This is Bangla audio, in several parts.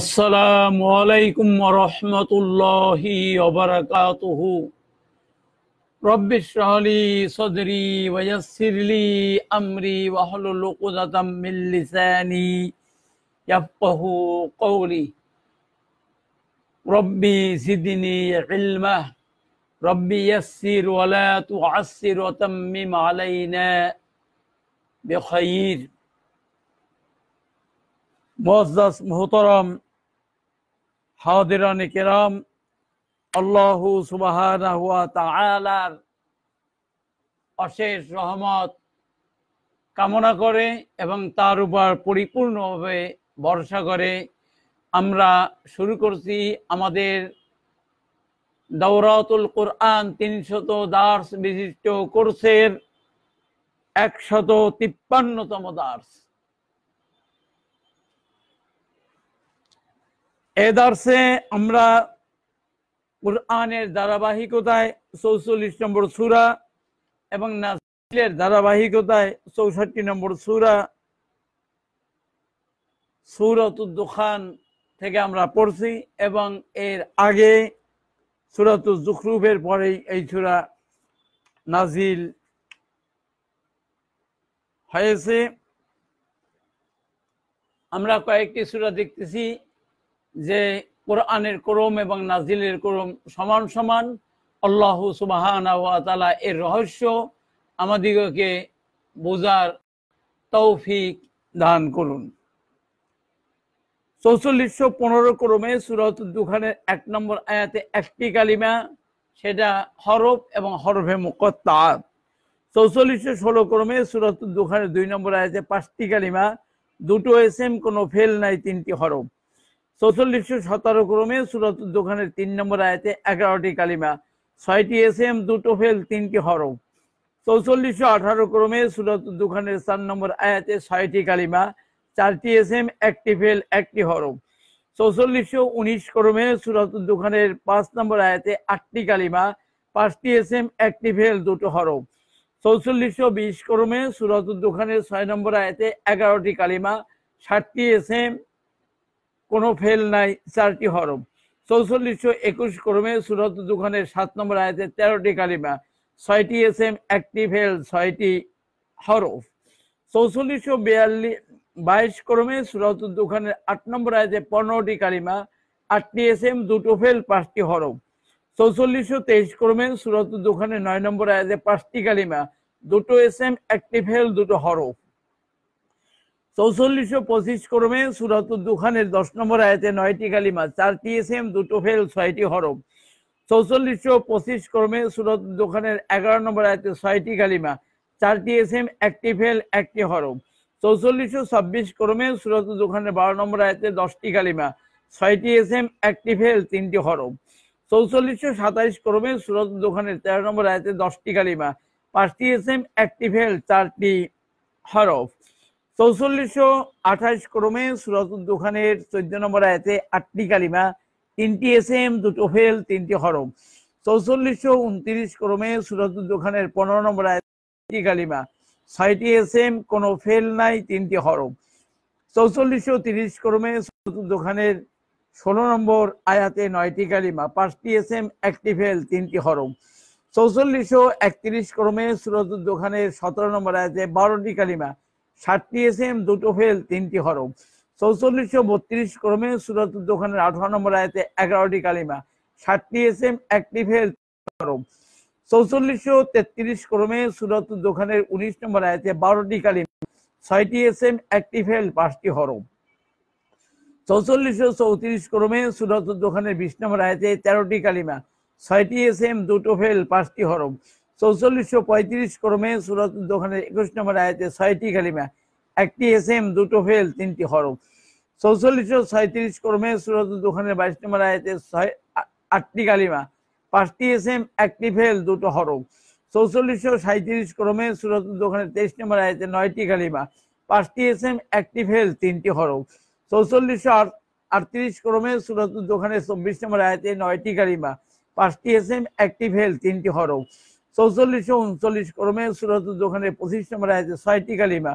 আসসালামু আলাইকুম রহমতুল্লাহি অবরাকাতুহ রব্বিশ রাহলি সদরি ওয়াসিরলি আমরি ওয়াহলুল উকদাতাম মিন লিসানি ইয়াফকাহু কওলি রব্বি জিদনি ইলমা রব্বি ইয়াসসির ওয়ালা তুআসসির ওয়া তাম্মিম আলাইনা বিখাইর মুআজ্জাজ মুহতারাম সুবাহ অশেষ রহমত কামনা করে এবং তার উপর পরিপূর্ণভাবে ভরসা করে আমরা শুরু করছি আমাদের দৌরাতুল কোরআন তিনশত দার্স বিশিষ্ট কোর্সের একশত তিপ্পান্নতম দার্স এদার্সে আমরা কোরআনের ধারাবাহিকতায় চৌচল্লিশ নম্বর সুরা এবং নাজিলের ধারাবাহিকতায় চৌষট্টি নম্বর সুরা সুরতুদ্দোখান থেকে আমরা পড়ছি এবং এর আগে সুরাতুল জুখরুফের পরেই এই সুরা নাজিল হয়েছে আমরা কয়েকটি সুরা দেখতেছি যে কোরআনের করম এবং নাজিলের করম সমান সমান আল্লাহ সুবাহানা এর রহস্য আমাদিগকে বোঝার তৌফিক দান করুন চৌচল্লিশশো পনেরো ক্রমে সুরত দুখানের এক নম্বর আয়াতে একটি কালিমা সেটা হরফ এবং হরফে মুকত্তা চৌচল্লিশশো ষোলো ক্রমে সুরত দুখানের দুই নম্বর আয়াতে পাঁচটি কালিমা দুটো এস এম কোনো ফেল নাই তিনটি হরফ চৌচল্লিশশো সতেরো ক্রমে সুরত দোকানের তিন নম্বর আয়তে এগারোটি কালিমা ছয়টি এস এম দুটো ফেল তিনটি হরফ চৌচল্লিশশো আঠারো ক্রমে সুরত দোকানের চার নম্বর আয়াতে ছয়টি কালিমা চারটি এস এম একটি ফেল একটি হরফ চৌচল্লিশশো উনিশ ক্রমে সুরত দোকানের পাঁচ নম্বর আয়াতে আটটি কালিমা পাঁচটি এস এম একটি ফেল দুটো হরফ চৌচল্লিশশো বিশ ক্রমে সুরত দোকানের ছয় নম্বর আয়াতে এগারোটি কালিমা ষাটটি এস এম কোনো ফেল নাই চারটি হরম চৌচল্লিশশো একুশ ক্রমে সুরত দুখানের সাত নম্বর আয়াতে তেরোটি কালিমা ছয়টি এস এম একটি ফেল ছয়টি হরফ চৌচল্লিশশো বিয়াল্লিশ বাইশ ক্রমে সুরত দুখানের আট নম্বর আয়াতে পনেরোটি কালিমা আটটি এস এম দুটো ফেল পাঁচটি হরফ চৌচল্লিশশো তেইশ ক্রমে সুরত দুখানের নয় নম্বর আয়াতে পাঁচটি কালিমা দুটো এস এম একটি ফেল দুটো হরফ চৌচল্লিশশো পঁচিশ ক্রমে সুরত দুখানের দশ নম্বর আয়তে নয়টি কালিমা চারটি এসএম দুটো ফেল ছয়টি হরফ চৌচল্লিশশো পঁচিশ ক্রমে সুরত দুখানের এগারো নম্বর আয়তে ছয়টি কালিমা চারটি এসএম একটি ফেল একটি হরফ চৌচল্লিশশো ছাব্বিশ ক্রমে সুরত দুখানের বারো নম্বর আয়তে দশটি কালিমা ছয়টি এসএম একটি ফেল তিনটি হরফ চৌচল্লিশশো সাতাইশ ক্রমে সুরত দুখানের তেরো নম্বর আয়তে দশটি কালিমা পাঁচটি এসএম একটি ফেল চারটি হরফ চৌচল্লিশশো আঠাইশ ক্রমে সুরাতুদ্দোখানের চোদ্দ নম্বর আয়াতে আটটি কালিমা তিনটি এস এম দুটো ফেল তিনটি হরম চৌচল্লিশশো উনত্রিশ ক্রমে সুরাতুদ্দোখানের পনেরো নম্বর আয়াতে কালিমা ছয়টি এস এম কোনো ফেল নাই তিনটি হরম চৌচল্লিশশো তিরিশ ক্রমে সুরাতুদ্দোখানের ষোলো নম্বর আয়াতে নয়টি কালিমা পাঁচটি এস এম একটি ফেল তিনটি হরম চৌচল্লিশশো একত্রিশ ক্রমে সুরাতুদ্দোখানের সতেরো নম্বর আয়াতে বারোটি কালিমা ষাটটি এসএম দুটো ফেল তিনটি হরম চৌচল্লিশশো বত্রিশ ক্রমে সুরত দোকানের আঠারো নম্বর আয়তে এগারোটি কালিমা ষাটটি এসএম একটি ফেল হরম চৌচল্লিশশো তেত্রিশ ক্রমে সুরত দোকানের উনিশ নম্বর আয়তে বারোটি কালিমা ছয়টি এসএম একটি ফেল পাঁচটি হরম চৌচল্লিশশো চৌত্রিশ ক্রমে সুরত দোকানের বিশ নম্বর আয়তে তেরোটি কালিমা ছয়টি এসএম দুটো ফেল পাঁচটি হরম চৌচল্লিশশো পঁয়ত্রিশ ক্রমে সুরাত দোকানের একুশ নম্বর আয়াতে ছয়টি কালিমা একটি এস এম দুটো ফেল তিনটি হরফ চৌচল্লিশশো ছয়ত্রিশ ক্রমে সুরাত দোকানের বাইশ নম্বর আয়তে ছয় আটটি কালিমা পাঁচটি এস এম একটি ফেল দুটো হরফ চৌচল্লিশশো সাঁত্রিশ ক্রমে সুরাত দোকানের তেইশ নম্বর আয়াতে নয়টি কালিমা পাঁচটি এস এম একটি ফেল তিনটি হরফ চৌচল্লিশশো আটত্রিশ ক্রমে সুরাত দোকানের চব্বিশ নম্বর আয়তে নয়টি কালিমা পাঁচটি এস এম একটি ফেল তিনটি হরফ চৌচল্লিশশো উনচল্লিশ ক্রমে সুরত দোকানে পঁচিশ নম্বর ছয়টি কালিমা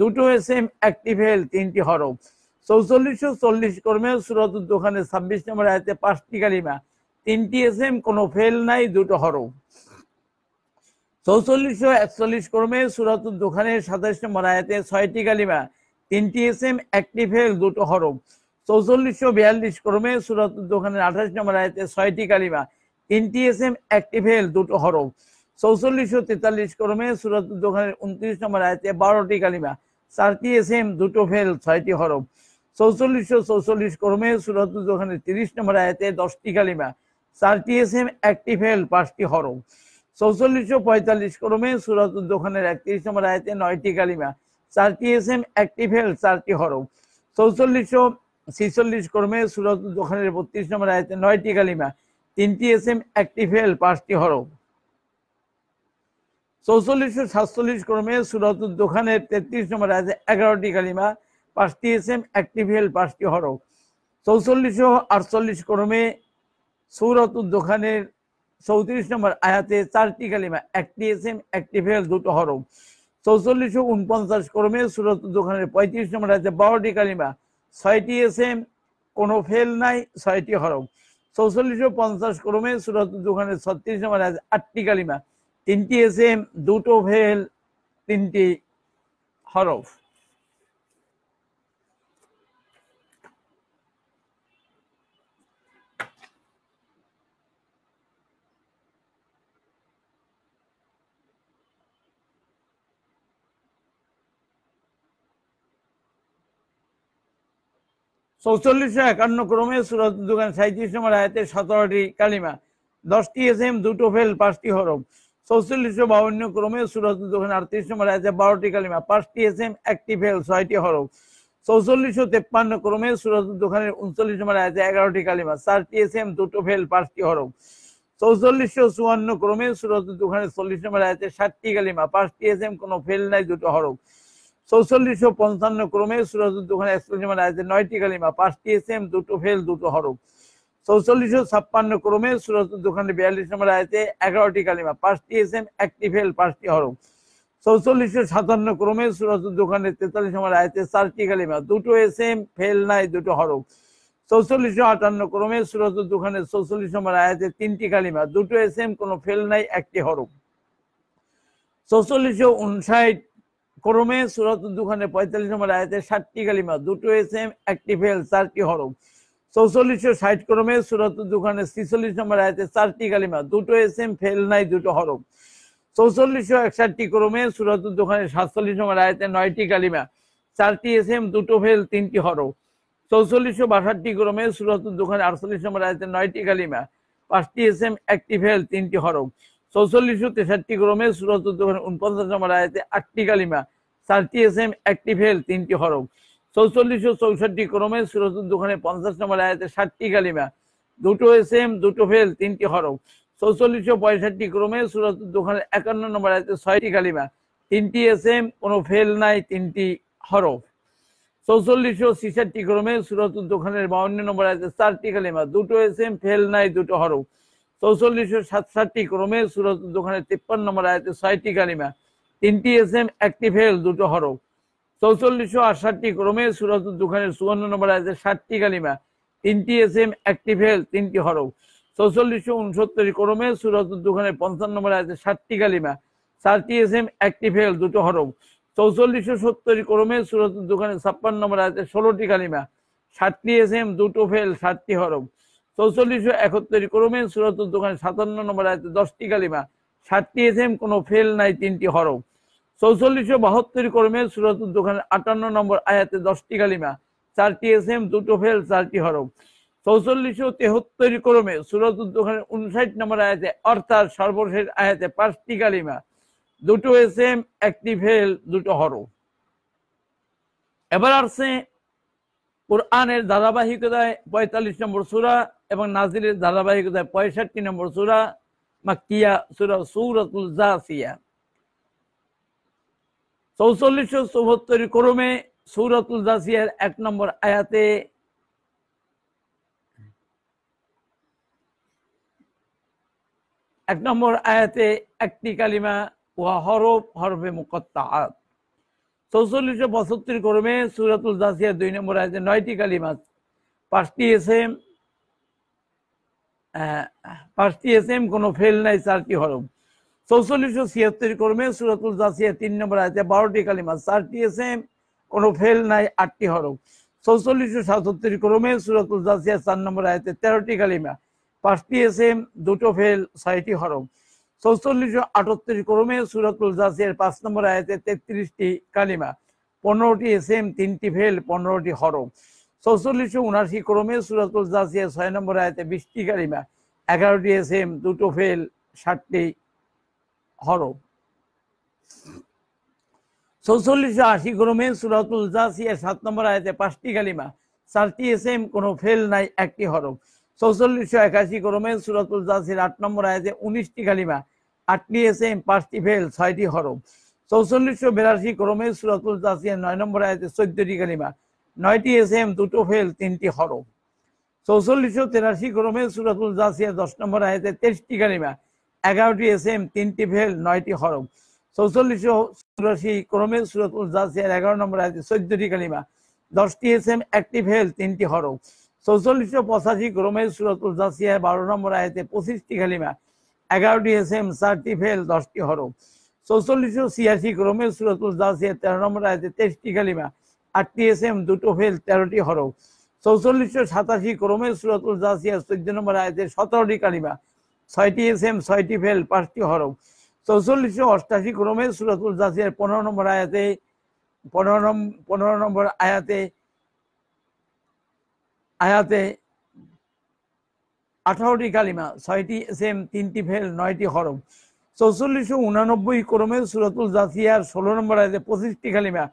দুটো অ্যাক্টিভ হেল তিনটি হরফ চৌচল্লিশশো চল্লিশ ক্রমে সুরত দোকানে ছাব্বিশ নম্বর পাঁচটি কালিমা তিনটি কোনো ফেল নাই দুটো হরফ একচল্লিশ ক্রমে সুরত দোকানে সাতাশ নম্বর আয়াতে ছয়টি কালিমা তিনটি এম অ্যাক্টিভ হেল দুটো হরফ চৌচল্লিশশো বিয়াল্লিশ ক্রমে সুরত দোকানের আঠাশ নম্বর আয়াতে ছয়টি কালিমা তিনটি এম অ্যাক্টিভ হেল দুটো হরফ চৌচল্লিশশো তেতাল্লিশ ক্রমে সুরাত দোকানের উনত্রিশ নম্বর আয়তে বারোটি কালিমা চারটি এসএম দুটো ফেল ছয়টি হরফ চৌচল্লিশশো চৌচল্লিশ ক্রমে সুরাত দোকানের তিরিশ নম্বর আয়তে দশটি কালিমা চারটি এসএম একটি ফেল পাঁচটি হরফ চৌচল্লিশশো পঁয়তাল্লিশ ক্রমে সুরাত দোকানের একত্রিশ নম্বর আয়তে নয়টি কালিমা চারটি এসএম একটি ফেল চারটি হরফ চৌচল্লিশশো ছিচল্লিশ ক্রমে সুরাত দোকানের বত্রিশ নম্বর আয়তে নয়টি কালিমা তিনটি এসএম একটি ফেল পাঁচটি হরফ চৌচল্লিশশো সাতচল্লিশ ক্রমে সুরাতুল দোকানের তেত্রিশ নম্বর আছে এগারোটি কালিমা পাঁচটি এম একটি ভেল পাঁচটি হরক চৌচল্লিশশো আটচল্লিশ ক্রমে সৌরাতুল দোকানের চৌত্রিশ নম্বর আয়াতে চারটি কালিমা একটি এম একটি ভিএল দুটো হরক চৌচল্লিশশো উনপঞ্চাশ ক্রমে সুরাতুল দোকানের পঁয়ত্রিশ নম্বর আয়াতে বারোটি কালিমা ছয়টি এম কোনো ফেল নাই ছয়টি হরক চৌচল্লিশশো পঞ্চাশ ক্রমে সুরাতুল দোকানের ছত্রিশ নম্বর আয়াতে আটটি কালিমা তিনটি এম দুটো ভেল তিনটি হরফ চৌচল্লিশশো একান্ন ক্রমে সুরত দোকান সাঁত্রিশ নম্বর আয়তের সতেরোটি কালিমা দশটি এস এম দুটো ফেল পাঁচটি হরফ চৌচল্লিশশো বাউন্ন ক্রমে সুরাজ যখন আটত্রিশ নম্বর আছে বারোটি কালিমা পাঁচটি এস এম একটি ফেল ছয়টি হরফ চৌচল্লিশশো তেপ্পান্ন ক্রমে সুরাজ দোকানের উনচল্লিশ নম্বর আছে এগারোটি কালিমা চারটি এস এম দুটো ফেল পাঁচটি হরফ চৌচল্লিশশো চুয়ান্ন ক্রমে সুরাজ দোকানের চল্লিশ নম্বর আছে সাতটি কালিমা পাঁচটি এস এম কোনো ফেল নাই দুটো হরফ চৌচল্লিশশো পঞ্চান্ন ক্রমে সুরাজ দোকানের একচল্লিশ নম্বর আছে নয়টি কালিমা পাঁচটি এস এম দুটো ফেল দুটো হরফ চৌচল্লিশ ছাপ্পান্ন ক্রমে সুরত দোকানে বিয়াল্লিশ নম্বর আয়তে এগারোটি কালিমা পাঁচটি এস এম একটি ফেল পাঁচটি হরম চৌচল্লিশ সাতান্ন ক্রমে সুরত দোকানে তেতাল্লিশ নম্বর আয়তে চারটি কালিমা দুটো এস এম ফেল নাই দুটো হরম চৌচল্লিশ আটান্ন ক্রমে সুরত দোকানে চৌচল্লিশ নম্বর আয়তে তিনটি কালিমা দুটো এস এম কোনো ফেল নাই একটি হরম চৌচল্লিশশো উনষাট ক্রমে সুরত দোকানে পঁয়তাল্লিশ নম্বর আয়তে ষাটটি কালিমা দুটো এস এম একটি ফেল চারটি হরম চৌচল্লিশের ষাট ক্রমে সুরত দুখানে ছিচল্লিশ নম্বর আয়তে চারটি কালিমা দুটো এম ফেল নাই দুটো হরফ চৌচল্লিশ একষট্টি ক্রমে সুরত দুখানে সাতচল্লিশ নম্বর আয়তে নয়টি কালিমা চারটি এস এম দুটো ফেল তিনটি হরফ চৌচল্লিশশো বাষট্টি ক্রমে সুরত দুখানে আটচল্লিশ নম্বর আয়তে নয়টি কালিমা পাঁচটি এস এম একটি ফেল তিনটি হরফ চৌচল্লিশশো তেষট্টি ক্রমে সুরত দুখানে উনপঞ্চাশ নম্বর আয়তে আটটি কালিমা চারটি এস এম একটি ফেল তিনটি হরম চৌচল্লিশশো চৌষট্টি ক্রমে সুরতুল দোকানে পঞ্চাশ নম্বর আয়াতে ষাটটি কালিমা দুটো এস এম দুটো ফেল তিনটি হরফ চৌচল্লিশশো পঁয়ষট্টি ক্রমে সুরতুল দোকানে একান্ন নম্বর আয়াতে ছয়টি কালিমা তিনটি এস এম কোনো ফেল নাই তিনটি হরফ চৌচল্লিশশো ছিষট্টি ক্রমে সুরতুল দোকানের বাউন্ন নম্বর আয়াতে চারটি কালিমা দুটো এস এম ফেল নাই দুটো হরফ চৌচল্লিশশো সাতষট্টি ক্রমে সুরতুল দোকানের তিপ্পান্ন নম্বর আয়াতে ছয়টি কালিমা তিনটি এস এম একটি ফেল দুটো হরফ চৌচল্লিশশো আটষাটটি ক্রমে সুরাত দুখানের সুবর্ণ নম্বর আছে ষাটটি কালিমা তিনটি এস এম একটি ফেল তিনটি হরফ চৌচল্লিশশো উনসত্তর ক্রমে সুরাত দুখানের পঞ্চান্ন নম্বর আছে ষাটটি কালিমা চারটি এস এম একটি ফেল দুটো হরফ চৌচল্লিশশো সত্তর ক্রমে সুরাত দুখানের ছাপ্পান্ন নম্বর আছে ষোলোটি কালিমা ষাটটি এস এম দুটো ফেল ষাটটি হরফ চৌচল্লিশশো একাত্তর ক্রমে সুরাত দোকানে সাতান্ন নম্বর আছে দশটি কালিমা ষাটটি এস এম কোনো ফেল নাই তিনটি হরফ চৌচল্লিশশো বাহাত্তর কর্মে সুরত দোকানের আটান্ন নম্বর আয়াতে দশটি কালিমা চারটি এস এম দুটো ফেল চারটি হরফ চৌচল্লিশশো তেহত্তর কর্মে সুরত দোকানের উনষাট নম্বর আয়াতে অর্থাৎ সর্বশেষ আয়াতে পাঁচটি কালিমা দুটো এস এম একটি ফেল দুটো হরফ এবার আসছে কোরআনের ধারাবাহিকতায় পঁয়তাল্লিশ নম্বর সুরা এবং নাজিরের ধারাবাহিকতায় পঁয়ষট্টি নম্বর সুরা মাকিয়া সুরা সুরাতুল জাসিয়া চৌচল্লিশশো চৌহত্তর ক্রমে সৌরতুল জাসিয়ার এক নম্বর আয়াতে এক নম্বর আয়াতে একটি কালিমা ওয়া হরফ হরফে মুকত্তা আত চৌচল্লিশশো পঁচাত্তর ক্রমে সুরাতুল জাসিয়ার দুই নম্বর আয়াতে নয়টি কালিমা পাঁচটি এস এম পাঁচটি এস এম কোনো ফেল নাই চারটি হরফ চৌচল্লিশশো ছিয়াত্তর কর্মে সুরাতুল জাসিয়া তিন নম্বর আছে বারোটি কালিমা চারটি এস এম কোনো ফেল নাই আটটি হরফ চৌচল্লিশশো সাতাত্তর ক্রমে সুরাতুল জাসিয়া চার নম্বর আয়তে তেরোটি কালিমা পাঁচটি এস এম দুটো ফেল ছয়টি হরম চৌচল্লিশশো আটাত্তর ক্রমে সুরাতুল জাসিয়ার পাঁচ নম্বর আয়তে তেত্রিশটি কালিমা পনেরোটি এস এম তিনটি ফেল পনেরোটি হরম চৌচল্লিশশো উনাশি ক্রমে সুরাতুল জাসিয়া ছয় নম্বর আয়তে বিশটি কালিমা এগারোটি এস এম দুটো ফেল ষাটটি হরফ চৌচল্লিশশো আশি ক্রমে সুরাতুল জাসিয়া সাত নম্বর আয়তে পাঁচটি কালিমা চারটি এস কোনো ফেল নাই একটি হরফ চৌচল্লিশশো একাশি ক্রমে সুরাতুল জাসির আট নম্বর আয়তে উনিশটি কালিমা আটটি এস পাঁচটি ফেল ছয়টি হরফ চৌচল্লিশশো বিরাশি ক্রমে সুরাতুল জাসিয়া নয় নম্বর আয়তে চোদ্দটি কালিমা নয়টি এস দুটো ফেল তিনটি হরফ চৌচল্লিশশো তিরাশি ক্রমে সুরাতুল জাসিয়া দশ নম্বর আয়তে তেইশটি কালিমা এগারোটি এস এম তিনটি ভেল নয়টি হরফ চৌচল্লিশশো চুরাশি ক্রমে সুরতুল জাসিয়ার এগারো নম্বর আছে চোদ্দটি কালিমা দশটি এস এম একটি ভেল তিনটি হরফ চৌচল্লিশশো পঁচাশি ক্রমে সুরতুল জাসিয়ার বারো নম্বর আয়তে পঁচিশটি কালিমা এগারোটি এস এম চারটি ভেল দশটি হরফ চৌচল্লিশশো ছিয়াশি ক্রমে সুরতুল জাসিয়ার তেরো নম্বর আয়তে তেইশটি কালিমা আটটি এস এম দুটো ভেল তেরোটি হরফ চৌচল্লিশশো সাতাশি ক্রমে সুরতুল জাসিয়া চোদ্দ নম্বর আয়তে সতেরোটি কালিমা ছয়টি এস এম ছয়টি ফেল পাঁচটি হরফ চৌচল্লিশশো অষ্টাশি ক্রমে সুরতুল জাসিয়ার পনেরো নম্বর আয়াতে পনেরো পনেরো নম্বর আয়াতে আয়াতে আঠারোটি কালিমা ছয়টি এম তিনটি ফেল নয়টি হরফ চৌচল্লিশশো উনানব্বই ক্রমে সুরতুল জাসিয়ার ষোলো নম্বর আয়াতে পঁচিশটি কালিমা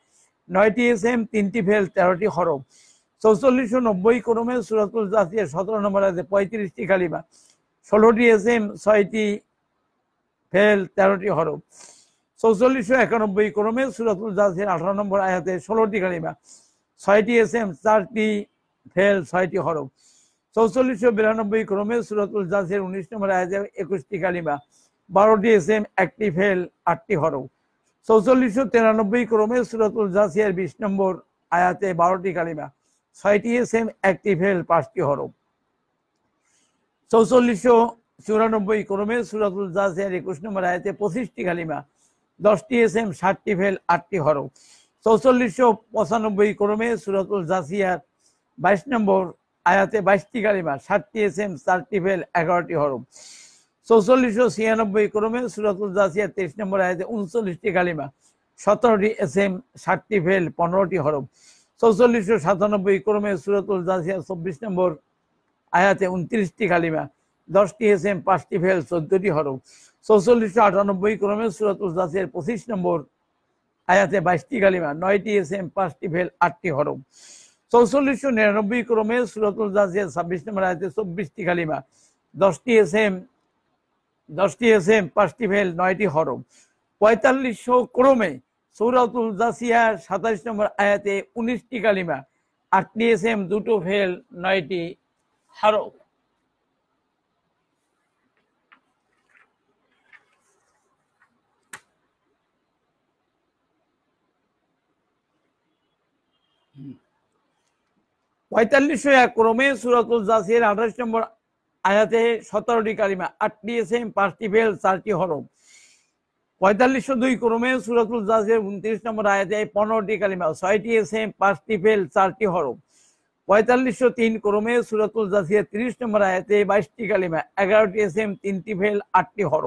নয়টি এম তিনটি ফেল তেরোটি হরফ চৌচল্লিশশো নব্বই ক্রমে সুরতুল জাসিয়ার সতেরো নম্বর আয়াতে পঁয়ত্রিশটি কালিমা ষোলোটি এসএম ছয়টি ফেল তেরোটি হরফ চৌচল্লিশশো একানব্বই ক্রমে সুরতুল জাসির আঠারো নম্বর আয়াতে ষোলোটি কালিমা ছয়টি এসএম চারটি ফেল ছয়টি হরফ চৌচল্লিশশো বিরানব্বই ক্রমে সুরতুল জাসির উনিশ নম্বর আয়াতে একুশটি কালিমা বারোটি এসএম একটি ফেল আটটি হরফ চৌচল্লিশশো তিরানব্বই ক্রমে সুরতুল জাসিয়ার বিশ নম্বর আয়াতে বারোটি কালিমা ছয়টি এসএম একটি ফেল পাঁচটি হরফ চৌচল্লিশশো চুরানব্বই ক্রমে সুরাতুল জাসিয়ার একুশ নম্বর আয়াতে পঁচিশটি কালিমা দশটি এস এম ষাটটি ফেল আটটি হরফ চৌচল্লিশশো পঁচানব্বই ক্রমে সুরাতুল জাসিয়ার বাইশ নম্বর আয়াতে বাইশটি কালিমা ষাটটি এস এম চারটি ফেল এগারোটি হরফ চৌচল্লিশশো ছিয়ানব্বই ক্রমে সুরাতুল জাসিয়ার তেইশ নম্বর আয়াতে উনচল্লিশটি কালিমা সতেরোটি এস এম ষাটটি ফেল পনেরোটি হরফ চৌচল্লিশশো সাতানব্বই ক্রমে সুরাতুল জাসিয়ার চব্বিশ নম্বর আয়াতে উনত্রিশটি কালিমা দশটি হেসেম পাঁচটি ফেল চোদ্দটি হরফ চৌচল্লিশশো আটানব্বই ক্রমে সুরাতুল দাসের পঁচিশ নম্বর আয়াতে বাইশটি কালিমা নয়টি এসএম পাঁচটি ফেল আটটি হরম চৌচল্লিশশো নিরানব্বই ক্রমে সুরতুল দাসের ছাব্বিশ নম্বর আয়াতে চব্বিশটি কালিমা দশটি এসএম দশটি এসএম পাঁচটি ফেল নয়টি হরম পঁয়তাল্লিশশো ক্রমে সৌরাতুল দাসিয়া সাতাশ নম্বর আয়াতে উনিশটি কালিমা আটটি এসএম দুটো ফেল নয়টি حرف পঁয়তাল্লিশ এক ক্রমে সুরাতুল জাসির আঠাশ নম্বর আয়াতে সতেরোটি কারিমা আটটি এসএম পাঁচটি ভেল চারটি হরম পঁয়তাল্লিশ দুই ক্রমে সুরাতুল জাসির উনত্রিশ নম্বর আয়াতে পনেরোটি কারিমা ছয়টি এসএম পাঁচটি ভেল চারটি হরম পঁয়তাল্লিশশো তিন ক্রমে সুরাতুল জাসিয়া ত্রিশ নম্বর আয়াতে বাইশটি কালিমা এগারোটি এস এম তিনটি ফেল আটটি হর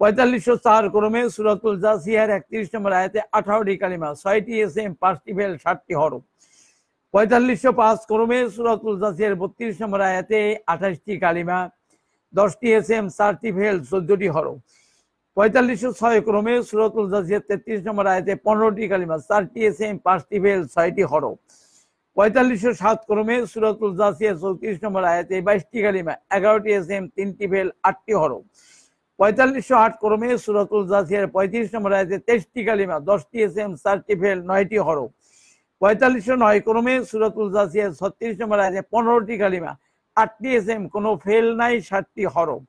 পঁয়তাল্লিশশো চার ক্রমে সুরাতুল জাসিয়ার একত্রিশ নম্বর আয়াতে আঠারোটি কালিমা ছয়টি এস এম পাঁচটি ফেল ষাটটি হর পঁয়তাল্লিশশো পাঁচ ক্রমে সুরাতুল জাসিয়ার বত্রিশ নম্বর আয়াতে আঠাশটি কালিমা দশটি এস এম চারটি ফেল চোদ্দটি হর পঁয়তাল্লিশশো ছয় ক্রমে সুরাতুল জাসিয়ার তেত্রিশ নম্বর আয়াতে পনেরোটি কালিমা চারটি এস এম পাঁচটি ফেল ছয়টি হরফ পঁয়তাল্লিশশো সাত ক্রমে সুরাতুল জাসিয়া চৌত্রিশ নম্বর আয়াতে বাইশটি কালিমা এগারোটি এস এম তিনটি ফেল আটটি হরফ পঁয়তাল্লিশশো আট ক্রমে সুরাতুল জাসিয়ার পঁয়ত্রিশ নম্বর আয়াতে তেইশটি কালিমা দশটি এস এম চারটি ফেল নয়টি হরফ পঁয়তাল্লিশশো নয় ক্রমে সুরাতুল জাসিয়ার ছত্রিশ নম্বর আয়াতে পনেরোটি কালিমা আটটি এস এম কোনো ফেল নাই সাতটি হরফ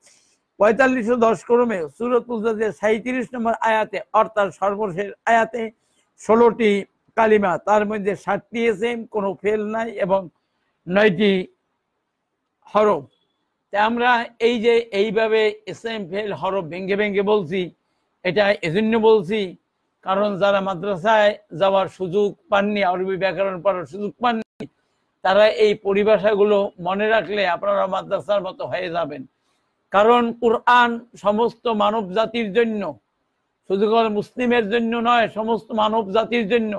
পঁয়তাল্লিশশো দশ ক্রমে সুরাতুল জাসিয়ার সাঁত্রিশ নম্বর আয়াতে অর্থাৎ সর্বশেষ আয়াতে ষোলোটি কালিমা তার মধ্যে সাতটি এসএম কোনো ফেল নাই এবং নয়টি হরফ তা আমরা এই যে এইভাবে এসএম ফেল হরফ ভেঙ্গে ভেঙ্গে বলছি এটা এজন্য বলছি কারণ যারা মাদ্রাসায় যাওয়ার সুযোগ পাননি আরবি ব্যাকরণ পড়ার সুযোগ পাননি তারা এই পরিভাষাগুলো মনে রাখলে আপনারা মাদ্রাসার মতো হয়ে যাবেন কারণ কোরআন সমস্ত মানব জাতির জন্য শুধু মুসলিমের জন্য নয় সমস্ত মানব জাতির জন্য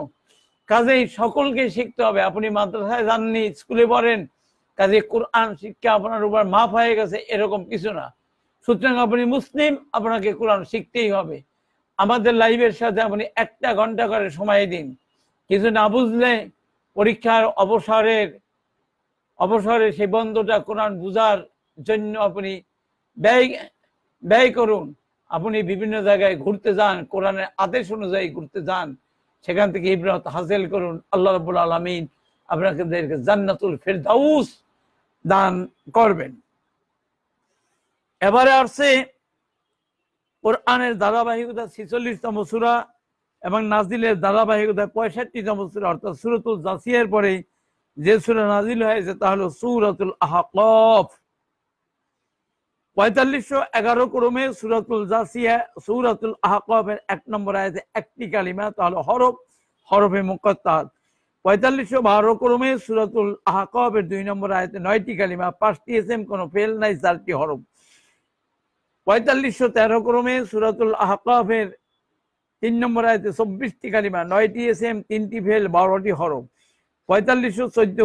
কাজেই সকলকে শিখতে হবে আপনি মাদ্রাসায় যাননি স্কুলে পড়েন কাজে কোরআন শিক্ষা আপনার উপর মাফ হয়ে গেছে এরকম কিছু না সুতরাং আপনি মুসলিম আপনাকে কোরআন শিখতেই হবে আমাদের লাইভের সাথে আপনি একটা ঘন্টা করে সময় দিন কিছু না বুঝলে পরীক্ষার অবসরের অবসরে সেই বন্ধটা কোরআন বুঝার জন্য আপনি ব্যয় ব্যয় করুন আপনি বিভিন্ন জায়গায় ঘুরতে যান কোরআনের আদেশ অনুযায়ী ঘুরতে যান সেখান থেকে ইব্রাহত হাসিল করুন আল্লাহ রবুল আলমিন আপনাকে জান্নাতুল ফেরদাউস দান করবেন এবারে আসছে কোরআনের ধারাবাহিকতা ছিচল্লিশতম সুরা এবং নাজিলের ধারাবাহিকতা পঁয়ষট্টিতম সুরা অর্থাৎ সুরতুল জাসিয়ার পরে যে সুরা নাজিল হয়েছে তা হলো সুরতুল আহকফ পঁয়তাল্লিশশো এগারো ক্রমে সুরাতুল জাসিয়া সুরাতুল আহকের এক নম্বর আয়াতে একটি কালিমা তাহলে হরফ হরফে মুকত্তাদ পঁয়তাল্লিশশো বারো ক্রমে সুরাতুল আহকের দুই নম্বর আয়তে নয়টি কালিমা পাঁচটি এস এম কোনো ফেল নাই চারটি হরফ পঁয়তাল্লিশশো তেরো ক্রমে সুরাতুল আহকের তিন নম্বর আয়তে চব্বিশটি কালিমা নয়টি এস এম তিনটি ফেল বারোটি হরফ পঁয়তাল্লিশশো চোদ্দ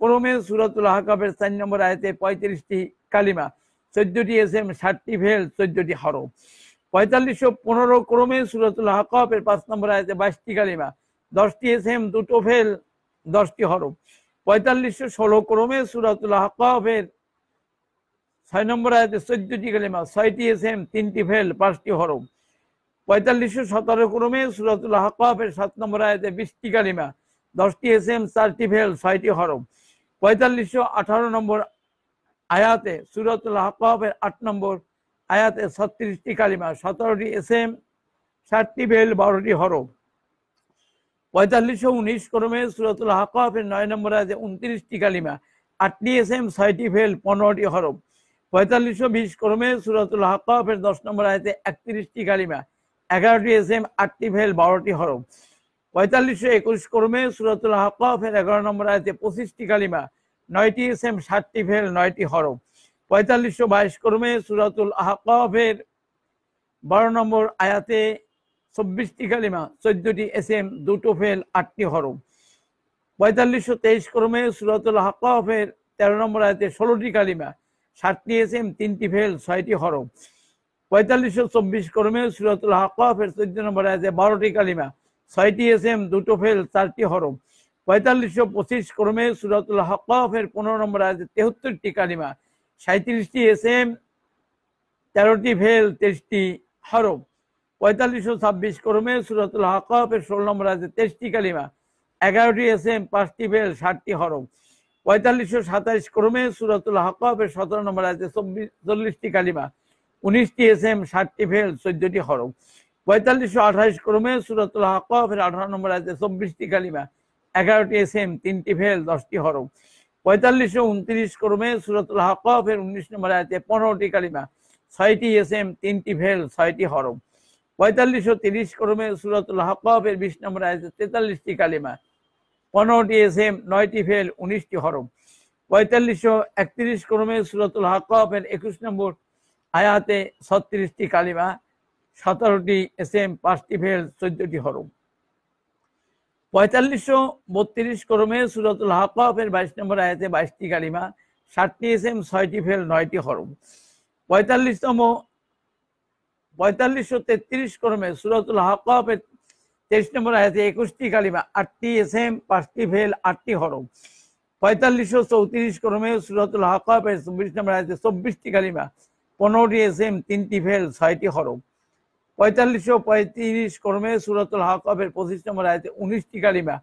ক্রমে সুরাতুল আহকের চার নম্বর আয়তে পঁয়ত্রিশটি কালিমা চোদ্দটি এসএম ষাটটি ভেল চোদ্দটি হরফ পঁয়তাল্লিশশো পনেরো ক্রমে সুরতুল হকের পাঁচ নম্বর আয়তে বাইশটি কালিমা দশটি এসএম দুটো ফেল দশটি হরফ পঁয়তাল্লিশশো ষোলো ক্রমে সুরতুল হাকফের ছয় নম্বর আয়তে চোদ্দটি কালিমা ছয়টি এসএম তিনটি ফেল পাঁচটি হরফ পঁয়তাল্লিশশো সতেরো ক্রমে সুরতুল হাকফের সাত নম্বর আয়তে বিশটি কালিমা দশটি এসএম চারটি ফেল ছয়টি হরফ পঁয়তাল্লিশশো আঠারো নম্বর আয়াতে সুরতুল হকবের আট নম্বর আয়াতে ছত্রিশটি কালিমা সতেরোটি এস এম ষাটটি বেল বারোটি হরফ পঁয়তাল্লিশশো উনিশ ক্রমে সুরতুল হকফের নয় নম্বর আয়াতে উনত্রিশটি কালিমা আটটি এস এম ছয়টি ফেল পনেরোটি হরফ পঁয়তাল্লিশশো বিশ ক্রমে সুরতুল হকফের দশ নম্বর আয়াতে একত্রিশটি কালিমা এগারোটি এস এম আটটি ফেল বারোটি হরফ পঁয়তাল্লিশশো একুশ ক্রমে সুরতুল হকফের এগারো নম্বর আয়াতে পঁচিশটি কালিমা নয়টি ইসেম সাতটি ফেল নয়টি হরফ পঁয়তাল্লিশশো বাইশ ক্রমে সুরাতুল আহকের বারো নম্বর আয়াতে চব্বিশটি কালিমা চোদ্দটি এস এম দুটো ফেল আটটি হরফ পঁয়তাল্লিশশো তেইশ ক্রমে সুরাতুল হাকফের তেরো নম্বর আয়াতে ষোলোটি কালিমা সাতটি এস এম তিনটি ফেল ছয়টি হরফ পঁয়তাল্লিশশো চব্বিশ ক্রমে সুরাতুল হাকফের চোদ্দ নম্বর আয়াতে বারোটি কালিমা ছয়টি এস এম দুটো ফেল চারটি হরফ পঁয়তাল্লিশশো পঁচিশ ক্রমে সুরাতুল হকফের পনেরো নম্বর আছে তেহত্তরটি কালিমা সাঁত্রিশটি এস এম তেরোটি ভেল তেইশটি হরফ পঁয়তাল্লিশশো ছাব্বিশ ক্রমে সুরাতুল হকফের ষোলো নম্বর আছে তেইশটি কালিমা এগারোটি এস এম পাঁচটি ভেল ষাটটি হরফ পঁয়তাল্লিশশো সাতাইশ ক্রমে সুরাতুল হকফের সতেরো নম্বর আছে চব্বিশ চল্লিশটি কালিমা উনিশটি এস এম ষাটটি ভেল চোদ্দটি হরফ পঁয়তাল্লিশশো আঠাইশ ক্রমে সুরাতুল হকফের আঠারো নম্বর আছে চব্বিশটি কালিমা এগারোটি এসএম তিনটি ফেল দশটি হরম পঁয়তাল্লিশশো উনত্রিশ ক্রমে সুরতুল হকফের উনিশ নম্বর আয়তে পনেরোটি কালিমা ছয়টি এসএম তিনটি ফেল ছয়টি হরম পঁয়তাল্লিশশো তিরিশ ক্রমে সুরতুল হকফের বিশ নম্বর আয়তে তেতাল্লিশটি কালিমা পনেরোটি এসএম নয়টি ফেল উনিশটি হরম পঁয়তাল্লিশশো একত্রিশ ক্রমে সুরতুল হকফের একুশ নম্বর আয়াতে ছত্রিশটি কালিমা সতেরোটি এসএম পাঁচটি ফেল চোদ্দটি হরম পঁয়তাল্লিশশো বত্রিশ ক্রমে সুরতুল হাকাফের বাইশ নম্বর আয়াতে বাইশটি কালিমা ষাটটি এস এম ছয়টি ফেল নয়টি হরম পঁয়তাল্লিশতম পঁয়তাল্লিশশো তেত্রিশ ক্রমে সুরতুল হাকাফের তেইশ নম্বর আয়াতে একুশটি কালিমা আটটি এস এম পাঁচটি ফেল আটটি হরম পঁয়তাল্লিশশো চৌত্রিশ ক্রমে সুরতুল হাকাফের চব্বিশ নম্বর আয়াতে চব্বিশটি কালিমা পনেরোটি এস এম তিনটি ফেল ছয়টি হরম পঁয়তাল্লিশশো পঁয়ত্রিশ কর্মে সুরাতুল হাকবের পঁচিশ নম্বর আয়তে উনিশটি কালিমা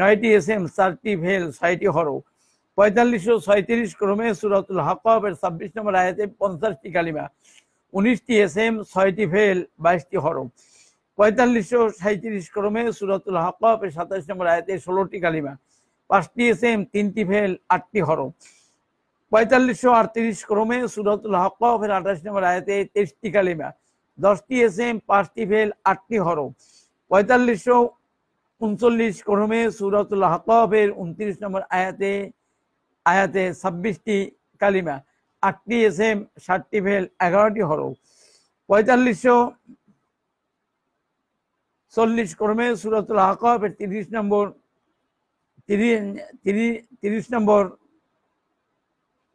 নয়টি এস এম চারটি ভেল ছয়টি হরো পঁয়তাল্লিশশো ছয়ত্রিশ ক্রমে সুরাতুল হাকবের ছাব্বিশ নম্বর আয়াতে পঞ্চাশটি কালিমা উনিশটি এস এম ছয়টি ভেল বাইশটি হর পঁয়তাল্লিশশো সাঁত্রিশ ক্রমে সুরাতুল হাকবের সাতাশ নম্বর আয়াতে ষোলোটি কালিমা পাঁচটি এস এম তিনটি ভেল আটটি হর পঁয়তাল্লিশশো আটত্রিশ ক্রমে সুরাতুল হাকবের আঠাশ নম্বর আয়াতে তেইশটি কালিমা দশটি এম পাঁচটি ফেল আটটি হরফ পঁয়তাল্লিশশো উনচল্লিশ ক্রমে সুরতুল হাতফের উনত্রিশ নম্বর আয়াতে আয়াতে ছাব্বিশটি কালিমা আটটি এম ষাটটি ফেল এগারোটি হরফ পঁয়তাল্লিশশো চল্লিশ ক্রমে সুরতুল হাকফের তিরিশ নম্বর তিরিশ নম্বর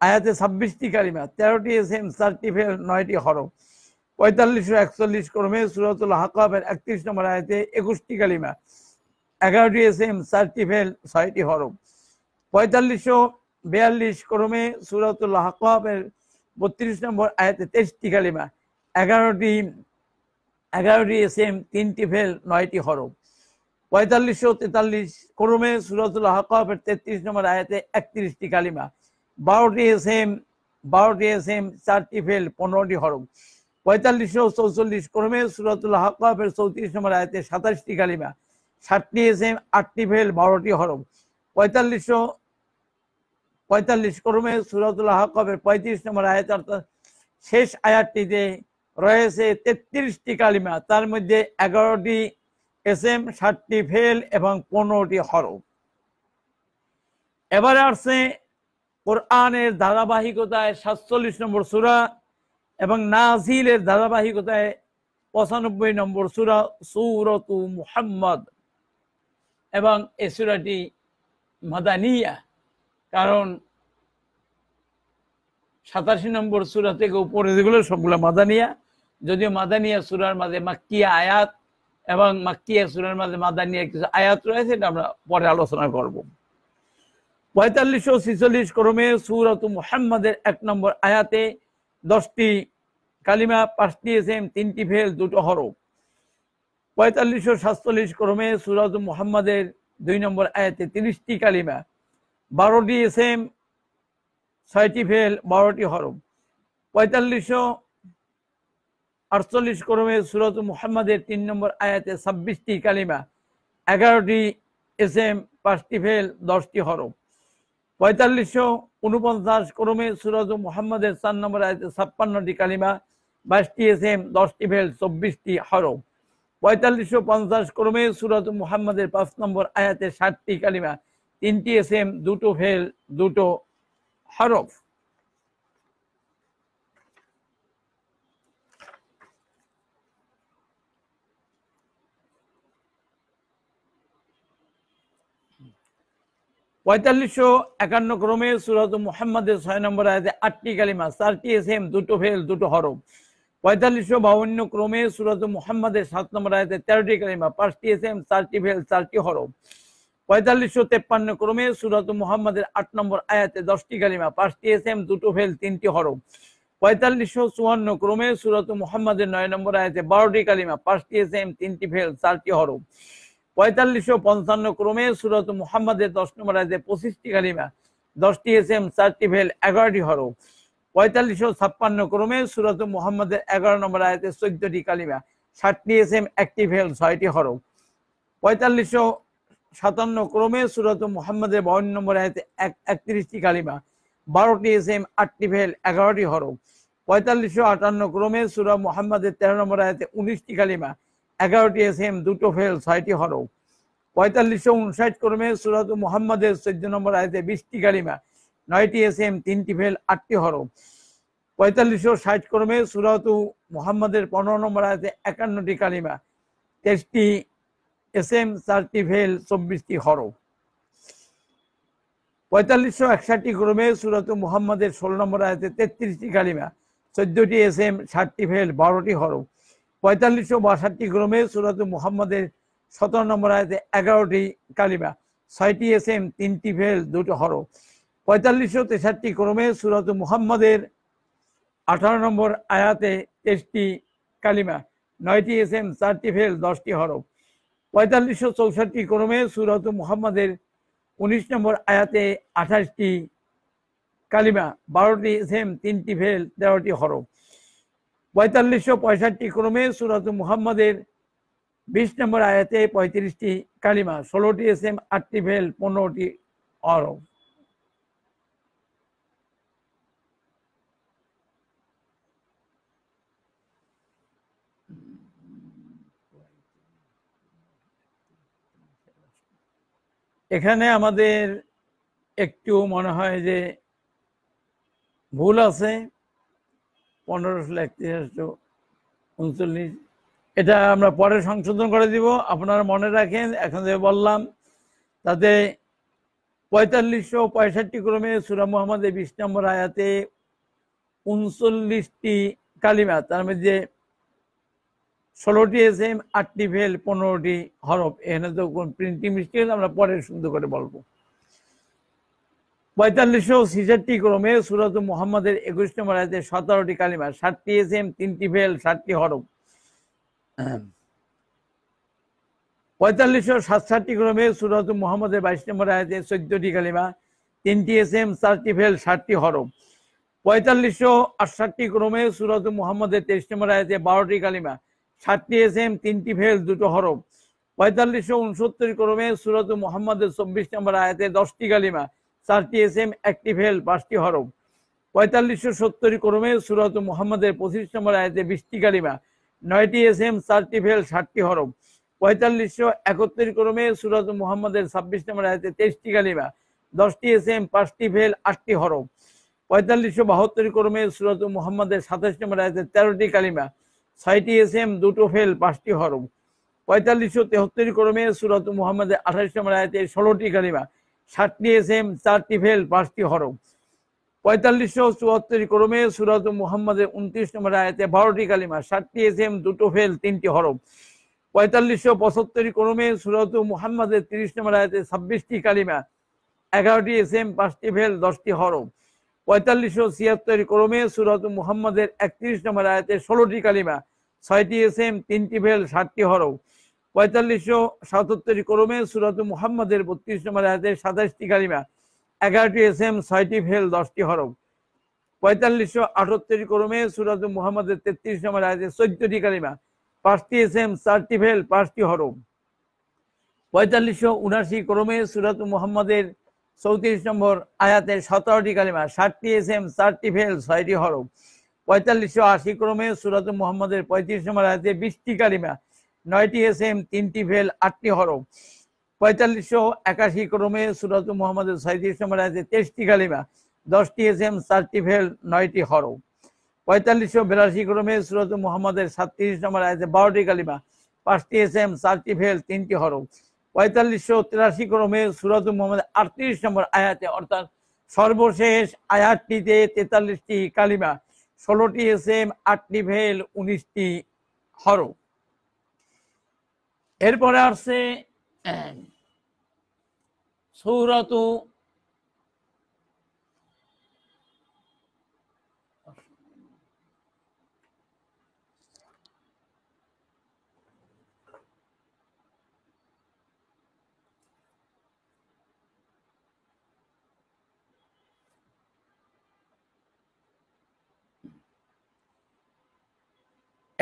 আয়াতে ছাব্বিশটি কালিমা তেরোটি এম চারটি ফেল নয়টি হরফ পঁয়তাল্লিশশো একচল্লিশ ক্রমে সুরতুল হাকাবের একত্রিশ নম্বর আয়তে একুশটি কালিমা এগারোটি এস এম চারটি ফেল ছয়টি হরম পঁয়তাল্লিশশো বিয়াল্লিশ ক্রমে সুরতুল হাকাবের বত্রিশ নম্বর আয়তে তেইশটি কালিমা এগারোটি এগারোটি এস এম তিনটি ফেল নয়টি হরম পঁয়তাল্লিশশো তেতাল্লিশ ক্রমে সুরতুল হাকাবের তেত্রিশ নম্বর আয়তে একত্রিশটি কালিমা বারোটি এস এম বারোটি এস এম চারটি ফেল পনেরোটি হরম পঁয়তাল্লিশশো চৌচল্লিশ ক্রমে সুরাতুল হাকাফের চৌত্রিশ নম্বর আয়তে সাতাশটি কালিমা ষাটটি এসএম আটটি ভেল বারোটি হরম পঁয়তাল্লিশশো পঁয়তাল্লিশ ক্রমে সুরাতুল হাকাফের পঁয়ত্রিশ নম্বর আয়াত অর্থাৎ শেষ আয়াতটিতে রয়েছে তেত্রিশটি কালিমা তার মধ্যে এগারোটি এস এম ষাটটি ফেল এবং পনেরোটি হরফ এবারে আসছে কোরআনের ধারাবাহিকতায় সাতচল্লিশ নম্বর সুরা এবং নাজিলের ধারাবাহিকতায় পঁচানব্বই নম্বর সুরা সৌরত মুহাম্মদ এবং এ সুরাটি মাদানিয়া কারণ সাতাশি নম্বর সুরা থেকে উপরে যেগুলো সবগুলো মাদানিয়া যদিও মাদানিয়া সুরার মাঝে মাক্কিয়া আয়াত এবং মাক্কিয়া সুরার মাঝে মাদানিয়া কিছু আয়াত রয়েছে এটা আমরা পরে আলোচনা করব পঁয়তাল্লিশশো ছিচল্লিশ ক্রমে সুরত মুহাম্মদের এক নম্বর আয়াতে দশটি কালিমা পাঁচটি এসএম তিনটি ফেল দুটো হরফ পঁয়তাল্লিশশো সাতচল্লিশ ক্রমে সুরাজ মুহাম্মাদের দুই নম্বর আয়াতে তিরিশটি কালিমা বারোটি এসএম ছয়টি ফেল বারোটি হরফ পঁয়তাল্লিশশো আটচল্লিশ ক্রমে সুরাজ মুহাম্মাদের তিন নম্বর আয়াতে ছাব্বিশটি কালিমা এগারোটি এসএম পাঁচটি ফেল দশটি হরফ পঁয়তাল্লিশশো উনপঞ্চাশ ক্রমে সুরজ মোহাম্মদের চার নম্বর আছে ছাপ্পান্নটি কালিমা বাইশটি এস এম দশটি ভেল চব্বিশটি হরফ পঁয়তাল্লিশশো পঞ্চাশ ক্রমে সুরজ মুহাম্মদের পাঁচ নম্বর আয়াতে ষাটটি কালিমা তিনটি এস এম দুটো ভেল দুটো হরফ পঁয়তাল্লিশশো একান্ন ক্রমে সুরত মোহাম্মদের ছয় নম্বর আয়াতে আটটি কালিমা চারটি এসএম দুটো ফেল দুটো হরফ পঁয়তাল্লিশশো বাউন্ন ক্রমে সুরত মোহাম্মদের সাত নম্বর আয়াতে তেরোটি কালিমা পাঁচটি এসএম চারটি ফেল চারটি হরফ পঁয়তাল্লিশশো তেপ্পান্ন ক্রমে সুরত মোহাম্মদের আট নম্বর আয়াতে দশটি কালিমা পাঁচটি এসএম দুটো ফেল তিনটি হরফ পঁয়তাল্লিশশো চুয়ান্ন ক্রমে সুরত মোহাম্মদের নয় নম্বর আয়াতে বারোটি কালিমা পাঁচটি এসএম তিনটি ফেল চারটি হরফ পঁয়তাল্লিশশো পঞ্চান্ন ক্রমে সুরত মুহাম্মাদের দশ নম্বর আছে পঁচিশটি কালিমা দশটি এস এম চারটি ভেল এগারোটি হরফ পঁয়তাল্লিশশো ছাপ্পান্ন ক্রমে সুরত মুহাম্মাদের এগারো নম্বর আয়তে চোদ্দটি কালিমা ষাটটি এস এম একটি ভেল ছয়টি হরফ পঁয়তাল্লিশশো সাতান্ন ক্রমে সুরত মুহাম্মাদের বাউন্ন নম্বর আয়তে এক একত্রিশটি কালিমা বারোটি এস এম আটটি ভেল এগারোটি হরফ পঁয়তাল্লিশশো আটান্ন ক্রমে সুরত মুহাম্মাদের তেরো নম্বর আয়তে উনিশটি কালিমা এগারোটি এম দুটো ফেল ছয়টি হরফ পঁয়তাল্লিশশো উনষাট ক্রমে সুরাত মোহাম্মদের চোদ্দ নম্বর আয়তে বিশটি কালিমা নয়টি এম তিনটি ফেল আটটি হরফ পঁয়তাল্লিশশো ষাট ক্রমে সুরাত মোহাম্মদের পনেরো নম্বর আয়তে একান্নটি কালিমা তেইশটি এম চারটি ফেল চব্বিশটি হরফ পঁয়তাল্লিশশো একষাটি ক্রমে সুরাত মোহাম্মদের ষোলো নম্বর আয়তে তেত্রিশটি কালিমা চোদ্দটি এস এম ষাটটি ফেল বারোটি হরফ পঁয়তাল্লিশশো বাষট্টি ক্রমে সুরাত মুহাম্মদের সতেরো নম্বর আয়তে এগারোটি কালিমা ছয়টি এস এম তিনটি ফেল দুটো হরফ পঁয়তাল্লিশশো তেষট্টি ক্রমে সুরাত মুহাম্মদের আঠারো নম্বর আয়াতে তেইশটি কালিমা নয়টি এস এম চারটি ফেল দশটি হরফ পঁয়তাল্লিশশো চৌষট্টি ক্রমে সুরাত মুহাম্মদের উনিশ নম্বর আয়াতে আঠাশটি কালিমা বারোটি এস এম তিনটি ফেল তেরোটি হরফ পঁয়তাল্লিশশো পঁয়ষট্টি ক্রমে সুরাত মুহাম্মদের বিশ নম্বর আয়াতে পঁয়ত্রিশটি কালিমা ষোলোটি এস এম আটটি ভেল পনেরোটি অরব এখানে আমাদের একটু মনে হয় যে ভুল আছে পনেরো লাখ তিনশো উনচল্লিশ এটা আমরা পরে সংশোধন করে দিব আপনারা মনে রাখেন এখন যে বললাম তাতে পঁয়তাল্লিশশো পঁয়ষট্টি ক্রমে সুরা মোহাম্মদের বিশ নম্বর আয়াতে উনচল্লিশটি কালিমা তার মধ্যে ষোলোটি এসএম আটটি ভেল পনেরোটি হরফ এখানে তো কোন প্রিন্টিং মিস্টেক আমরা পরে সুন্দর করে বলবো পঁয়তাল্লিশ ছিষট্টি ক্রমে সুরত মোহাম্মদের একুশ নম্বর আয়তে সতেরোটি কালিমা ষাটটি এস এম তিনটি ফেল ষাটটি হরম পঁয়তাল্লিশশো সাতষট্টি ক্রমে সুরত মোহাম্মদের বাইশ নম্বর আয়তে চোদ্দটি কালিমা তিনটি এস এম চারটি ফেল ষাটটি হরম পঁয়তাল্লিশশো আটষট্টি ক্রমে সুরত মোহাম্মদের তেইশ নম্বর আয়তে বারোটি কালিমা ষাটটি এস এম তিনটি ফেল দুটো হরম পঁয়তাল্লিশশো উনসত্তর ক্রমে সুরত মোহাম্মদের চব্বিশ নম্বর আয়তে দশটি কালিমা চারটি এস এম অ্যাক্টিভেল পাঁচটি হরম পঁয়তাল্লিশশো সত্তরি ক্রমে সুরত মোহাম্মদের পঁচিশ নম্বর আয়তে বিশটি কালিমা নয়টি এস এম চারটি ফেল ষাটটি হরম পঁয়তাল্লিশশো একত্রিশ ক্রমে সুরত মোহাম্মদের ছাব্বিশ নম্বর আয়তে তেইশটি কালিমা দশটি এস এম পাঁচটি ফেল আটটি হরম পঁয়তাল্লিশশো বাহাত্তর ক্রমে সুরত মোহাম্মদের সাতাশ নম্বর আয়তে তেরোটি কালিমা ছয়টি এস এম দুটো ফেল পাঁচটি হরম পঁয়তাল্লিশশো তেহত্তর ক্রমে সুরত মোহাম্মদের আঠাশ নম্বর আয়তে ষোলোটি কালিমা ষাটটি এম চারটি ফেল পাঁচটি হরফ পঁয়তাল্লিশশো চুয়াত্তর ক্রমে সুরাজ মুহাম্মদের উনত্রিশ নম্বর আয়তে বারোটি কালিমা ষাটটি এম দুটো ফেল তিনটি হরফ পঁয়তাল্লিশশো পঁচাত্তর ক্রমে সুরাজ মুহাম্মদের তিরিশ নম্বর আয়তে ছাব্বিশটি কালিমা এগারোটি এম পাঁচটি ফেল দশটি হরফ পঁয়তাল্লিশশো ছিয়াত্তর ক্রমে সুরাজ মুহাম্মদের একত্রিশ নম্বর আয়তে ষোলোটি কালিমা ছয়টি এম তিনটি ফেল ষাটটি হরফ পঁয়তাল্লিশশো সাতত্তর ক্রমে সুরাত মুহাম্মদের বত্রিশ নম্বর আয়াতের সাতাশটি কালিমা এগারোটি এস এম ছয়টি ফেল দশটি হরফ পঁয়তাল্লিশশো আটাত্তর ক্রমে সুরাত মুহাম্মদের তেত্রিশ নম্বর আয়াতের চোদ্দটি কালিমা পাঁচটি এস এম চারটি ফেল পাঁচটি হরফ পঁয়তাল্লিশশো উনাশি ক্রমে সুরাত মুহাম্মদের চৌত্রিশ নম্বর আয়াতের সতেরোটি কালিমা ষাটটি এস এম চারটি ফেল ছয়টি হরফ পঁয়তাল্লিশশো আশি ক্রমে সুরাত মুহাম্মদের পঁয়ত্রিশ নম্বর আয়াতে বিশটি কালিমা নয়টি এস এম তিনটি ভেল আটটি হরফ পঁয়তাল্লিশশো একাশি ক্রমে সুরাজ মোহাম্মদের সাঁত্রিশ নম্বর আছে তেইশটি কালিমা দশটি এস এম চারটি ভেল নয়টি হরফ পঁয়তাল্লিশশো বিরাশি ক্রমে সুরাজ মোহাম্মদের সাতত্রিশ নম্বর আছে বারোটি কালিমা পাঁচটি এস এম চারটি ভেল তিনটি হরফ পঁয়তাল্লিশশো তিরাশি ক্রমে সুরাজ মোহাম্মদ আটত্রিশ নম্বর আয়াতে অর্থাৎ সর্বশেষ আয়াতটিতে তেতাল্লিশটি কালিমা ষোলোটি এস এম আটটি ভেল উনিশটি হরফ এরপরে আসছে সৌরত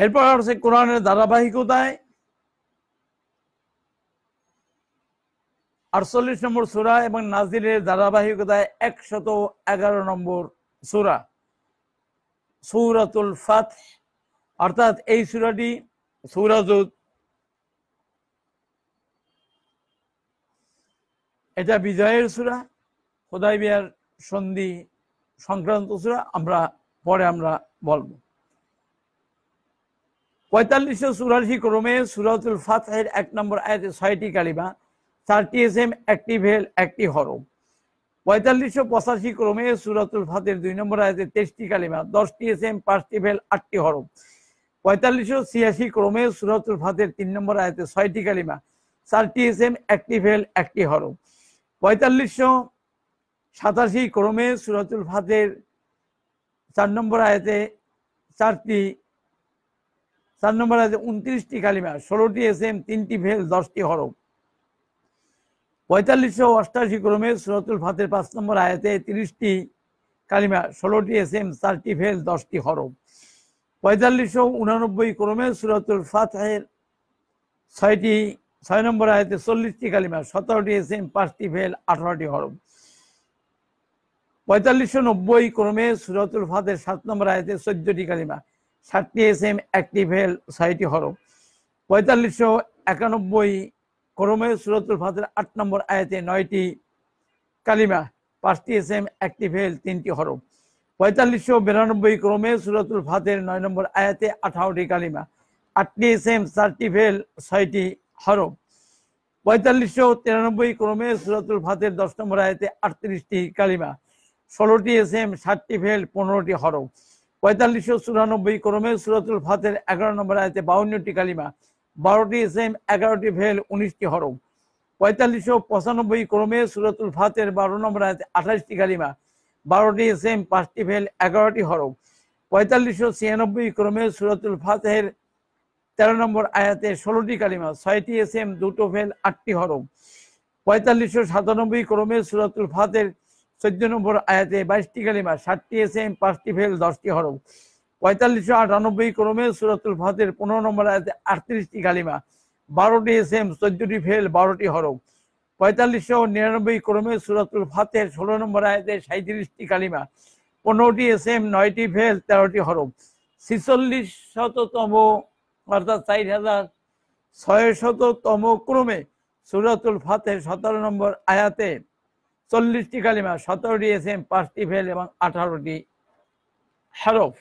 এরপর আসছে কোরআনের ধারাবাহিকতায় আটচল্লিশ নম্বর সুরা এবং নাজিলের ধারাবাহিকতায় একশত এগারো নম্বর সুরা সৌরাতুল ফাত অর্থাৎ এই সুরাটি সৌরাজুদ এটা বিজয়ের সুরা খোদাই বিয়ার সন্ধি সংক্রান্ত সুরা আমরা পরে আমরা বলব পঁয়তাল্লিশ সুরাশি ক্রমে সুরাতুল ফাতের এক নম্বর আয়াতে ছয়টি কালিমা সার্টিএসএম অ্যাক্টিভেল একটি হরম পঁয়তাল্লিশশো পঁচাশি ক্রমে সুরাতুল ফাতের দুই নম্বর আয়াতে তেইশটি কালিমা দশটি এস এম পাঁচটি ভেল আটটি হরম পঁয়তাল্লিশশো ছিয়াশি ক্রমে সুরাতুল ফাতের তিন নম্বর আয়াতে ছয়টি কালিমা চারটি এস এম একটি ভেল একটি হরম পঁয়তাল্লিশশো সাতাশি ক্রমে সুরাতুল ফাতের চার নম্বর আয়াতে চারটি চার নম্বর আয়াতে উনত্রিশটি কালিমা ষোলোটি এস এম তিনটি ভেল দশটি হরম পঁয়তাল্লিশশো অষ্টাশি ক্রমে সুরতুল ফাতের পাঁচ নম্বর আয়াতে তিরিশটি কালিমা ষোলোটি এস এম চারটি ফেল দশটি হরফ পঁয়তাল্লিশশো উনানব্বই ক্রমে সুরতুল ফাতের ছয়টি ছয় নম্বর আয়াতে চল্লিশটি কালিমা সতেরোটি এস এম পাঁচটি ফেল আঠারোটি হরফ পঁয়তাল্লিশশো নব্বই ক্রমে সুরতুল ফাতের সাত নম্বর আয়াতে চোদ্দটি কালিমা ষাটটি এস এম একটি ফেল ছয়টি হরফ পঁয়তাল্লিশশো একানব্বই ক্রমে সুরতুল ফাতের আট নম্বর আয়াতে নয়টি কালিমা পাঁচটি এস এম একটি ভেল তিনটি হরফ পঁয়তাল্লিশশো বিরানব্বই ক্রমে সুরতুল ফাতের নয় নম্বর আয়াতে আঠারোটি কালিমা আটটি এস এম চারটি ভেল ছয়টি হরফ পঁয়তাল্লিশশো তিরানব্বই ক্রমে সুরতুল ফাতের দশ নম্বর আয়াতে আটত্রিশটি কালিমা ষোলোটি এস এম ষাটটি ভেল পনেরোটি হরফ পঁয়তাল্লিশশো চুরানব্বই ক্রমে সুরতুল ফাতের এগারো নম্বর আয়াতে বাউন্নটি কালিমা বারোটি জেম এগারোটি ভেল উনিশটি হরম পঁয়তাল্লিশশো পঁচানব্বই ক্রমে সুরাতুল ফাতের বারো নম্বর আয়াতে আঠাশটি কালিমা বারোটি জেম পাঁচটি ভেল এগারোটি হরম পঁয়তাল্লিশশো ছিয়ানব্বই ক্রমে সুরাতুল ফাতের তেরো নম্বর আয়াতে ষোলোটি কালিমা ছয়টি এস এম দুটো ভেল আটটি হরম পঁয়তাল্লিশশো সাতানব্বই ক্রমে সুরাতুল ফাতের চোদ্দ নম্বর আয়াতে বাইশটি কালিমা ষাটটি এস এম পাঁচটি ভেল দশটি হরম পঁয়তাল্লিশশো আটানব্বই ক্রমে সুরাতুল ফাতের পনেরো নম্বর আয়াতে আটত্রিশটি কালিমা বারোটি এস এম চোদ্দটি ফেল বারোটি হরফ পঁয়তাল্লিশশো নিরানব্বই ক্রমে সুরাতুল ফাতের ষোলো নম্বর আয়াতে সাঁত্রিশটি কালিমা পনেরোটি এস এম নয়টি ফেল তেরোটি হরফ ছিচল্লিশ শততম অর্থাৎ চার হাজার ছয় শততম ক্রমে সুরাতুল ফাতের সতেরো নম্বর আয়াতে চল্লিশটি কালিমা সতেরোটি এস এম পাঁচটি ফেল এবং আঠারোটি হরফ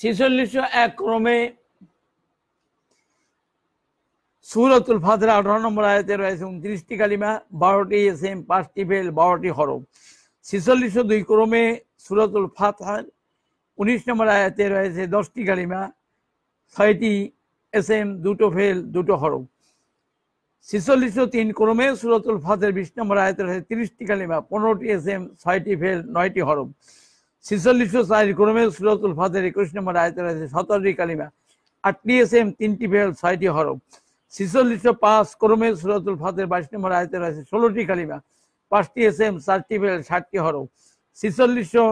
ছেচল্লিশশো এক ক্রমে সুরতুল ফাতরা আঠারো নম্বর আয়তে রয়েছে উনত্রিশটি কালিমা বারোটি এস এম পাঁচটি ভেল বারোটি হরফ ছেচল্লিশশো দুই ক্রমে সুরতুল ফাতহার উনিশ নম্বর আয়তে রয়েছে দশটি কালিমা ছয়টি এস এম দুটো ভেল দুটো হরফ ছিচল্লিশশো তিন ক্রমে সুরতুল ফাতের বিশ নম্বর আয়তে রয়েছে তিরিশটি কালিমা পনেরোটি এস এম ছয়টি ভেল নয়টি হরফ ছিচল্লিশশো চার ক্রমে সুরতুল ফাতের একুশ নম্বর আয়তের আছে সতেরোটি কালিমা আটটি এস এম তিনটি ফেল ছয়টি হরফ ছিচল্লিশশো পাঁচ ক্রমে সুরতুল ফাতের বাইশ নম্বর আয়তের আছে ষোলোটি কালিমা পাঁচটি এস এম চারটি ফেল ষাটটি হরফ ছিচল্লিশশো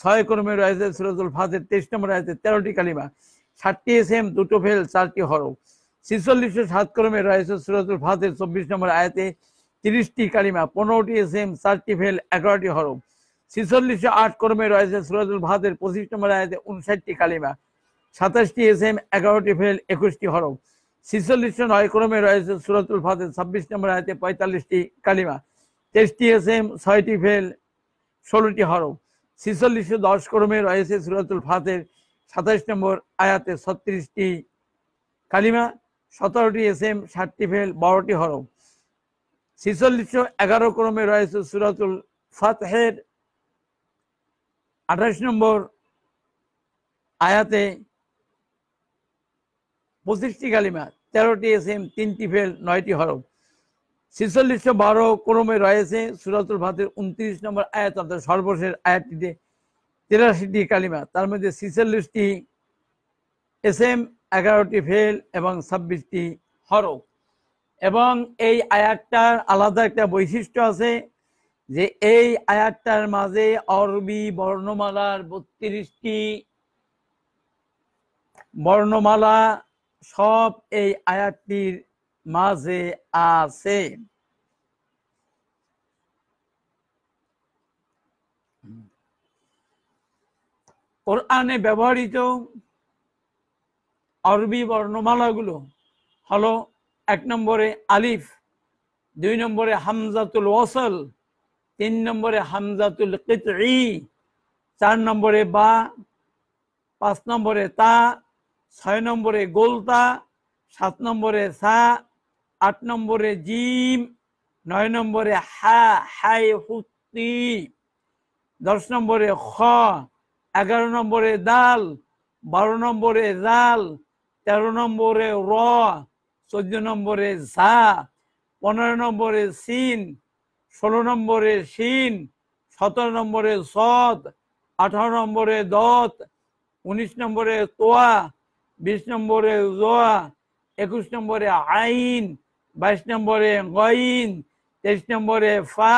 ছয় ক্রমে রয়েছে সুরতুল ফাতের তেইশ নম্বর আয়তে তেরোটি কালিমা ষাটটি এস এম দুটো ফেল চারটি হরফ ছিচল্লিশশো সাত ক্রমে রয়েছে সুরতুল ফাতের চব্বিশ নম্বর আয়তে তিরিশটি কালিমা পনেরোটি এস এম চারটি ফেল এগারোটি হরফ ছিচল্লিশশো আট কর্মে রয়েছে সুরাজুল ভাদের পঁচিশ নম্বর আয়াতে উনষাটটি কালিমা সাতাশটি এস এম এগারোটি ফেল একুশটি হরফ ছিচল্লিশশো নয় ক্রমে রয়েছে সুরাতুল ফাতে ছাব্বিশ নম্বর আয়তে পঁয়তাল্লিশটি কালিমা তেইশটি এস এম ছয়টি ফেল ষোলোটি হরফ ছিচল্লিশশো দশ ক্রমে রয়েছে সুরাতুল ফাতের সাতাশ নম্বর আয়াতে ছত্রিশটি কালিমা সতেরোটি এস এম ষাটটি ফেল বারোটি হরফ ছিচল্লিশশো এগারো ক্রমে রয়েছে সুরাতুল ফাতহের আঠাশ নম্বর আয়াতে পঁচিশটি কালিমা তেরোটি এসএম তিনটি ফেল নয়টি হরফ ছিচল্লিশশো বারো ক্রমে রয়েছে সুরাতুল ভাতের উনত্রিশ নম্বর আয়াত অর্থাৎ সর্বশেষ আয়াতটিতে তিরাশিটি কালিমা তার মধ্যে ছিচল্লিশটি এসএম এগারোটি ফেল এবং ছাব্বিশটি হরফ এবং এই আয়াতটার আলাদা একটা বৈশিষ্ট্য আছে যে এই আয়াতটার মাঝে অরবি বর্ণমালার বত্রিশটি বর্ণমালা সব এই আয়াতটির মাঝে আছে কোরআনে ব্যবহৃত আরবি বর্ণমালাগুলো হলো এক নম্বরে আলিফ দুই নম্বরে হামজাতুল ওয়াসল তিন নম্বরে হামজাতুল কিতঈ চার নম্বরে বা পাঁচ নম্বরে তা ছয় নম্বরে গোলতা সাত নম্বরে সা আট নম্বরে জিম নয় নম্বরে হা হাই হুতি দশ নম্বরে খ এগারো নম্বরে দাল বারো নম্বরে জাল তেরো নম্বরে র চোদ্দ নম্বরে ঝা পনেরো নম্বরে সিন ষোলো নম্বরে সিন সতেরো নম্বরে সদ আঠারো নম্বরে দত উনিশ নম্বরে তোয়া বিশ নম্বরে জোয়া একুশ নম্বরে আইন বাইশ নম্বরে গইন তেইশ নম্বরে ফা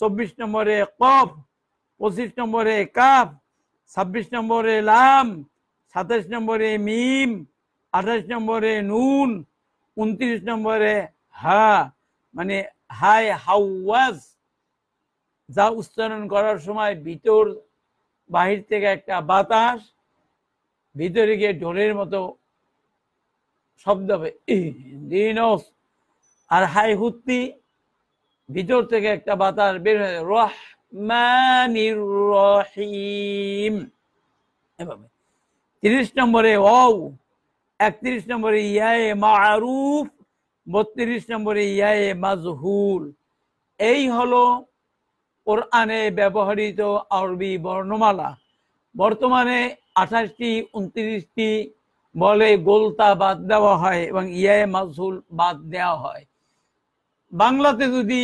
চব্বিশ নম্বরে কফ পঁচিশ নম্বরে কাপ ছাব্বিশ নম্বরে লাম সাতাশ নম্বরে মিম আঠাশ নম্বরে নুন উনত্রিশ নম্বরে হা মানে হাই হাওয়াজ যা উচ্চারণ করার সময় ভিতর বাহির থেকে একটা বাতাস ভিতরে গিয়ে ঢোলের মতো শব্দ হবে আর হাই হুত্তি ভিতর থেকে একটা বাতাস বের হয়ে রহমানির এভাবে তিরিশ নম্বরে ও একত্রিশ নম্বরে ইয়ে মারুফ বত্রিশ নম্বরে ইয়ায়ে মাজহুল এই হলো কোরআনে ব্যবহৃত আরবি বর্ণমালা বর্তমানে আঠাশটি উনত্রিশটি বলে গোলতা বাদ দেওয়া হয় এবং ইয়ে মাজহুল বাদ দেওয়া হয় বাংলাতে যদি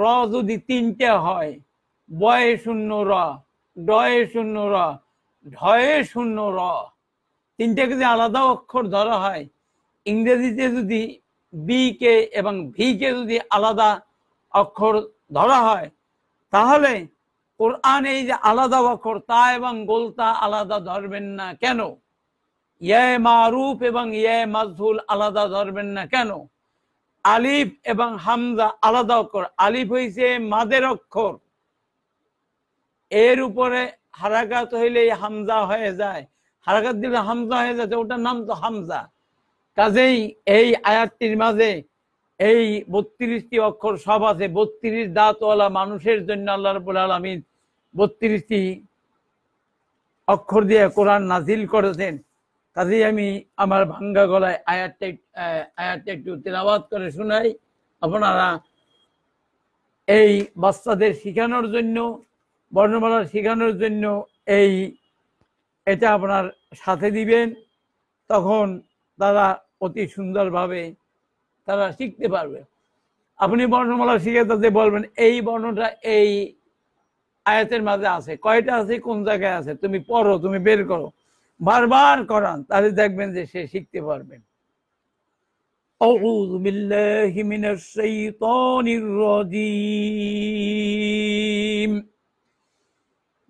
র যদি তিনটে হয় বয়ে শূন্য র ডয়ে শূন্য র ঢয়ে শূন্য র তিনটা যদি আলাদা অক্ষর ধরা হয় ইংরেজিতে যদি বি কে এবং ভি কে যদি আলাদা অক্ষর ধরা হয় তাহলে কোরআন এই যে আলাদা অক্ষর তা এবং গোলতা আলাদা ধরবেন না কেন ইয়ে মারুফ এবং ইয়ে মাজহুল আলাদা ধরবেন না কেন আলিফ এবং হামজা আলাদা অক্ষর আলিফ হইছে মাদের অক্ষর এর উপরে হারাকাত হইলে হামজা হয়ে যায় হারাকাত দিলে হামজা হয়ে যায় ওটার নাম তো হামজা কাজেই এই আয়াতটির মাঝে এই বত্রিশটি অক্ষর সব আছে বত্রিশ দাঁতওয়ালা মানুষের জন্য আল্লাহ রবুল আলমিন বত্রিশটি অক্ষর দিয়ে কোরআন নাজিল করেছেন কাজেই আমি আমার ভাঙ্গা গলায় আয়াতটা আয়াতটা একটু তেলাবাদ করে শোনাই আপনারা এই বাচ্চাদের শিখানোর জন্য বর্ণমালা শিখানোর জন্য এই এটা আপনার সাথে দিবেন তখন তারা অতি সুন্দরভাবে তারা শিখতে পারবে আপনি বর্ণমালা শিখে তাদের বলবেন এই বর্ণটা এই আয়াতের মাঝে আছে কয়টা আছে কোন জায়গায় আছে তুমি পড়ো তুমি বের করো বারবার করান তাহলে দেখবেন যে সে শিখতে পারবেন أعوذ بالله من الشيطان الرجيم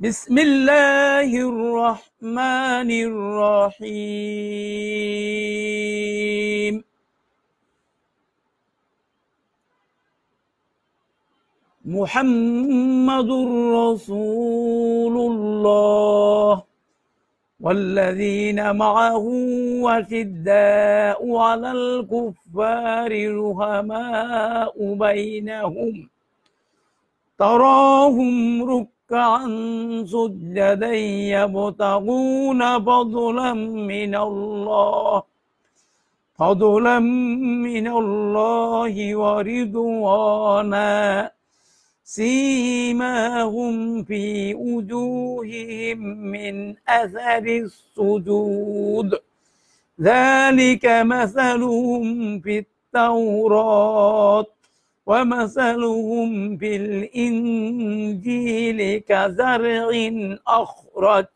بسم الله الرحمن الرحيم محمد رسول الله والذين معه وشداء على الكفار رهماء بينهم تراهم ركبا عن سجدي يبتغون فضلا من الله فضلا من الله ورضوانا سيماهم في وجوههم من أثر السجود ذلك مثلهم في التوراة ومثلهم في الإنجيل كزرع أخرج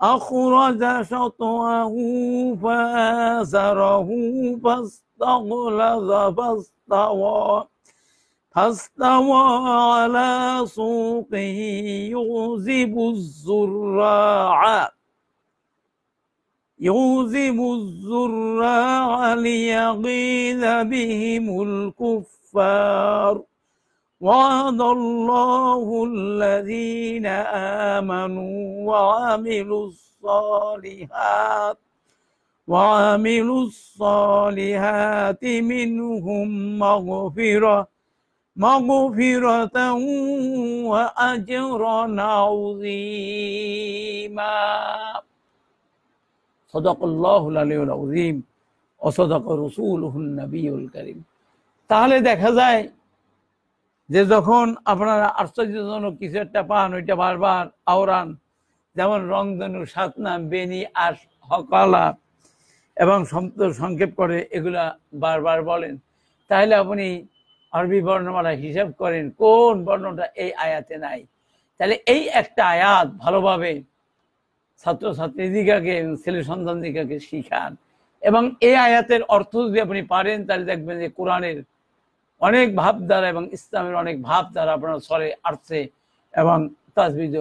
أخرج شطوه فآزره فاستغلظ فاستوى فاستوى على سوقه يغزب الزراع يغزب الزراع ليغيظ بهم الكفر الكفار وعد الله الذين آمنوا وعملوا الصالحات وعملوا الصالحات منهم مغفرة مغفرة وأجرا عظيما صدق الله العلي العظيم وصدق رسوله النبي الكريم তাহলে দেখা যায় যে যখন আপনারা আশ্চর্যজনক কিছু একটা পান ওইটা বারবার আওরান যেমন রংধনু সাতনা বেনি আর হকালা এবং সংক্ষেপ করে এগুলা বারবার বলেন তাহলে আপনি আরবি বর্ণমালা হিসাব করেন কোন বর্ণটা এই আয়াতে নাই তাহলে এই একটা আয়াত ভালোভাবে ছাত্রছাত্রীদিকাকে ছেলে সন্তান দিকাকে শিখান এবং এই আয়াতের অর্থ যদি আপনি পারেন তাহলে দেখবেন যে কোরআনের অনেক ভাব দ্বারা এবং ইসলামের অনেক ভাব দ্বারা আপনার সরে আসছে এবং তাজবিজ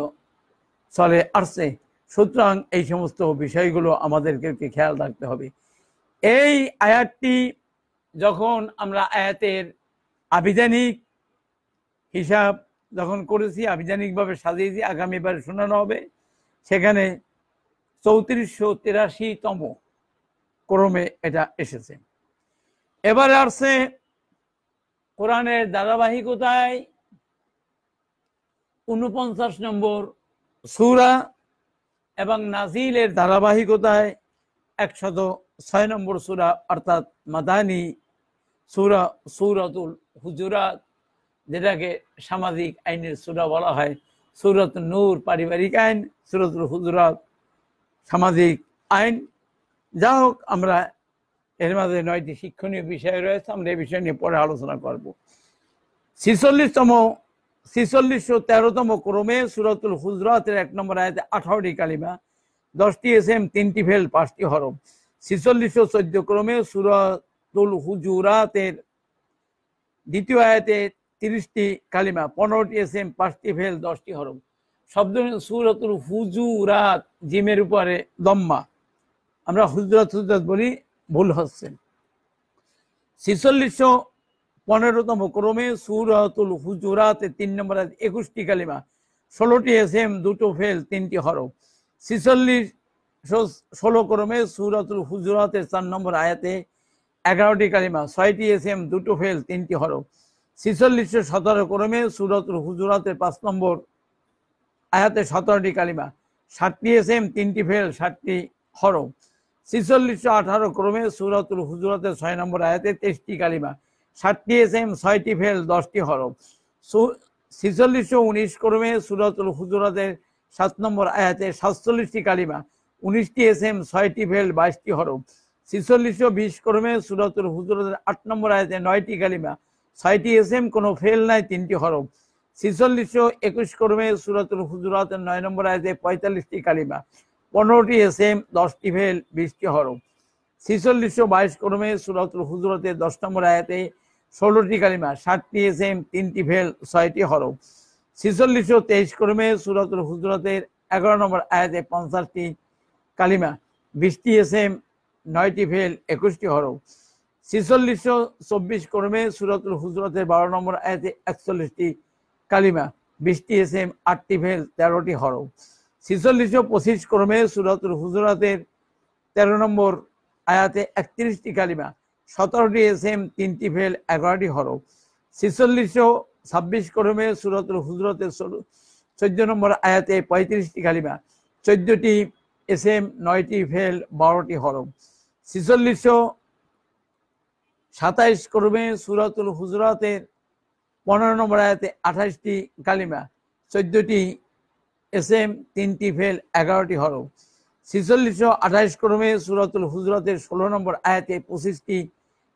সরে আসছে সুতরাং এই সমস্ত বিষয়গুলো আমাদেরকে খেয়াল রাখতে হবে এই আয়াতটি যখন আমরা আয়াতের আবিধানিক হিসাব যখন করেছি আবিধানিকভাবে সাজিয়েছি বারে শোনানো হবে সেখানে চৌত্রিশশো তম ক্রমে এটা এসেছে এবারে আসছে কোরআনের ধারাবাহিকতায় উনপঞ্চাশ নম্বর সুরা এবং নাজিলের ধারাবাহিকতায় একশত ছয় নম্বর সুরা অর্থাৎ মাদানি সুরা সুরাতুল হুজুরাত যেটাকে সামাজিক আইনের সুরা বলা হয় সুরত নূর পারিবারিক আইন সুরতুল হুজুরাত সামাজিক আইন যা হোক আমরা এর মাঝে নয়টি শিক্ষণীয় বিষয় রয়েছে আমরা এই বিষয় নিয়ে পরে আলোচনা করব ছিচল্লিশতম ছিচল্লিশশো তেরোতম ক্রমে সুরতুল হুজরাতের এক নম্বর আয়াতে আঠারোটি কালিমা দশটি এস এম তিনটি ফেল পাঁচটি হরম ছিচল্লিশশো চোদ্দ ক্রমে সুরতুল হুজুরাতের দ্বিতীয় আয়াতে তিরিশটি কালিমা পনেরোটি এস এম পাঁচটি ফেল দশটি হরম শব্দ সুরতুল হুজুরাত জিমের উপরে দম্মা আমরা হুজরাত হুজরাত বলি ভুল হচ্ছেন ছিচল্লিশশো পনেরোতম ক্রমে সুরাতুল হুজুরাতে তিন নম্বর একুশটি কালিমা ষোলোটি এস এম দুটো ফেল তিনটি হরফ ছিচল্লিশশো ষোলো ক্রমে সুরাতুল হুজুরাতে চার নম্বর আয়াতে এগারোটি কালিমা ছয়টি এস এম দুটো ফেল তিনটি হরফ ছিচল্লিশশো সতেরো ক্রমে সুরাতুল হুজুরাতে পাঁচ নম্বর আয়াতে সতেরোটি কালিমা ষাটটি এস এম তিনটি ফেল ষাটটি হরফ ছিচল্লিশশো আঠারো ক্রমে সুরাতুল হুজুরাতের ছয় নম্বর আয়াতে তেইশটি কালিমা সাতটি এস এম ছয়টি ফেল দশটি হরফ ছিচল্লিশশো উনিশ ক্রমে সুরাতুল হুজুরাতের সাত নম্বর আয়াতে সাতচল্লিশটি কালিমা উনিশটি এস এম ছয়টি ফেল বাইশটি হরফ ছিচল্লিশশো বিশ ক্রমে সুরাতুল হুজুরাতের আট নম্বর আয়াতে নয়টি কালিমা ছয়টি এস এম কোনো ফেল নাই তিনটি হরফ ছিচল্লিশশো একুশ ক্রমে সুরাতুল হুজুরাতের নয় নম্বর আয়াতে পঁয়তাল্লিশটি কালিমা পনেরোটি এস এম দশটি ভেল বিশটি হরফ ছিচল্লিশশো বাইশ ক্রমে সুরাতুল হুজরতের দশ নম্বর আয়াতে ষোলোটি কালিমা ষাটটি এস এম তিনটি ভেল ছয়টি হরফ ছিচল্লিশশো তেইশ ক্রমে সুরাতুল হুজরতের এগারো নম্বর আয়াতে পঞ্চাশটি কালিমা বিশটি এস এম নয়টি ভেল একুশটি হরফ ছিচল্লিশশো চব্বিশ ক্রমে সুরাতুল হুজরতের বারো নম্বর আয়াতে একচল্লিশটি কালিমা বিশটি এস এম আটটি ভেল তেরোটি হরফ ছিচল্লিশশো পঁচিশ ক্রমে সুরাতুল হুজরাতের তেরো নম্বর আয়াতে একত্রিশটি কালিমা সতেরোটি এস এম তিনটি ফেল এগারোটি হরফ ছিচল্লিশশো ছাব্বিশ ক্রমে সুরাতুল হুজরতের চোদ্দ নম্বর আয়াতে পঁয়ত্রিশটি কালিমা চোদ্দটি এস এম নয়টি ফেল বারোটি হরফ ছিচল্লিশশো সাতাইশ ক্রমে সুরাতুল হুজরাতের পনেরো নম্বর আয়াতে আঠাশটি কালিমা চোদ্দটি এস এম তিনটি ফেল এগারোটি হরফ ছিচল্লিশশো আঠাইশ ক্রমে সুরাতুল হুজরতের ষোলো নম্বর আয়াতে পঁচিশটি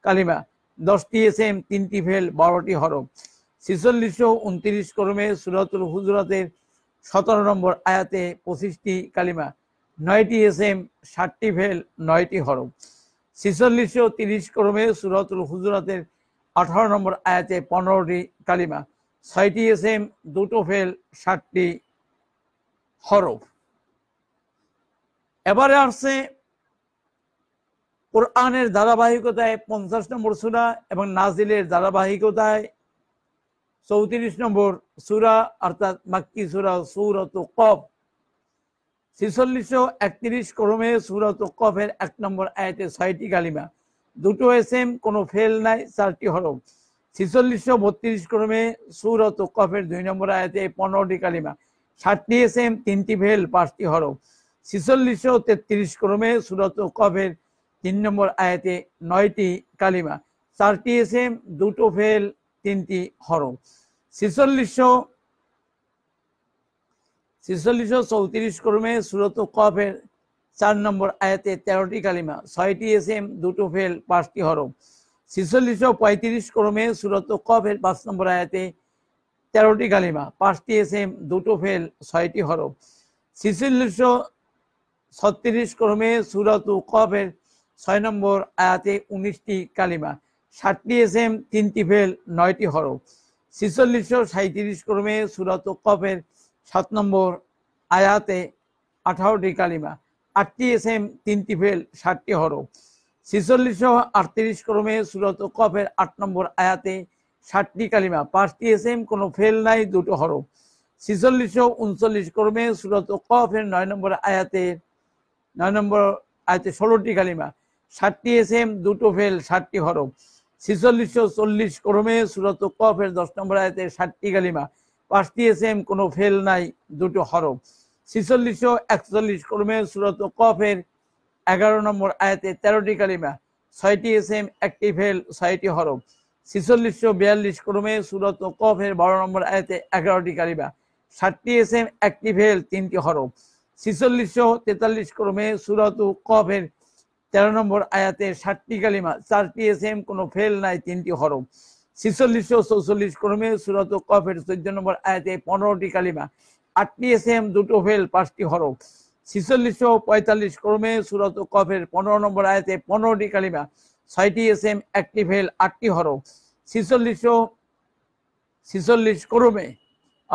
কালিমা দশটি এস এম তিনটি ফেল বারোটি হরফ ছিচল্লিশশো উনত্রিশ ক্রমে সুরাতুল হুজরতের সতেরো নম্বর আয়াতে পঁচিশটি কালিমা নয়টি এস এম ষাটটি ফেল নয়টি হরফ ছিচল্লিশশো তিরিশ ক্রমে সুরাতুল হুজরতের আঠারো নম্বর আয়াতে পনেরোটি কালিমা ছয়টি এস এম দুটো ফেল ষাটটি হরফ এবারে আসছে কোরআনের ধারাবাহিকতায় পঞ্চাশ নম্বর সুরা এবং নাজিলের ধারাবাহিকতায় চৌত্রিশ নম্বর সুরা অর্থাৎ মাক্কি সুরা সুরত কফ ছিচল্লিশশো একত্রিশ ক্রমে সুরত কফের এক নম্বর আয়তে ছয়টি কালিমা দুটো এসএম কোনো ফেল নাই চারটি হরফ ছিচল্লিশশো বত্রিশ ক্রমে সুরত কফের দুই নম্বর আয়তে পনেরোটি কালিমা ষাটটি এসএম তিনটি ভেল পাঁচটি হরফ ছিচল্লিশশো তেত্রিশ ক্রমে সুরত কফের তিন নম্বর আয়াতে নয়টি কালিমা চারটি এসএম দুটো ভেল তিনটি হরফ ছিচল্লিশশো ছিচল্লিশশো চৌত্রিশ ক্রমে সুরত কফের চার নম্বর আয়াতে তেরোটি কালিমা ছয়টি এসএম দুটো ফেল পাঁচটি হরফ ছিচল্লিশশো পঁয়ত্রিশ ক্রমে সুরত কফের পাঁচ নম্বর আয়াতে তেরোটি কালিমা পাঁচটি এসএম দুটো ফেল ছয়টি হরফ সিসিলিশো ছত্রিশ ক্রমে সুরাতু কফের ছয় নম্বর আয়াতে উনিশটি কালিমা ষাটটি এসএম তিনটি ফেল নয়টি হরফ ছিচল্লিশশো সাঁত্রিশ ক্রমে সুরাত কফের সাত নম্বর আয়াতে আঠারোটি কালিমা আটটি এসএম তিনটি ফেল ষাটটি হরফ ছিচল্লিশশো আটত্রিশ ক্রমে সুরাত কফের আট নম্বর আয়াতে ষাটটি কালিমা পাঁচটি এসএম কোনো ফেল নাই দুটো হরফ ছিচল্লিশশো উনচল্লিশ ক্রমে সুরত কফের নয় নম্বর আয়াতে নয় নম্বর আয়াতে ষোলোটি কালিমা ষাটটি এসএম দুটো ফেল ষাটটি হরফ ছিচল্লিশশো চল্লিশ ক্রমে সুরত কফের দশ নম্বর আয়াতে ষাটটি কালিমা পাঁচটি এসএম কোনো ফেল নাই দুটো হরফ ছিচল্লিশশো একচল্লিশ ক্রমে সুরত কফের এগারো নম্বর আয়াতে তেরোটি কালিমা ছয়টি এসএম একটি ফেল ছয়টি হরফ ছিচল্লিশশো বিয়াল্লিশ ক্রমে সুরত ও কফের বারো নম্বর আয়াতে এগারোটি কালিমা ষাটটি এস এম একটি ফেল তিনটি হরফ ছিচল্লিশশো তেতাল্লিশ ক্রমে সুরত ও কফের তেরো নম্বর আয়াতে ষাটটি কালিমা চারটি এস এম কোনো ফেল নাই তিনটি হরফ ছিচল্লিশশো চৌচল্লিশ ক্রমে সুরত কফের চোদ্দ নম্বর আয়াতে পনেরোটি কালিমা আটটি এস এম দুটো ফেল পাঁচটি হরফ ছিচল্লিশশো পঁয়তাল্লিশ ক্রমে সুরত কফের পনেরো নম্বর আয়াতে পনেরোটি কালিমা ছয়টি এস এম একটি ফেল আটটি হরফ ছিচল্লিশশো ছিচল্লিশ ক্রমে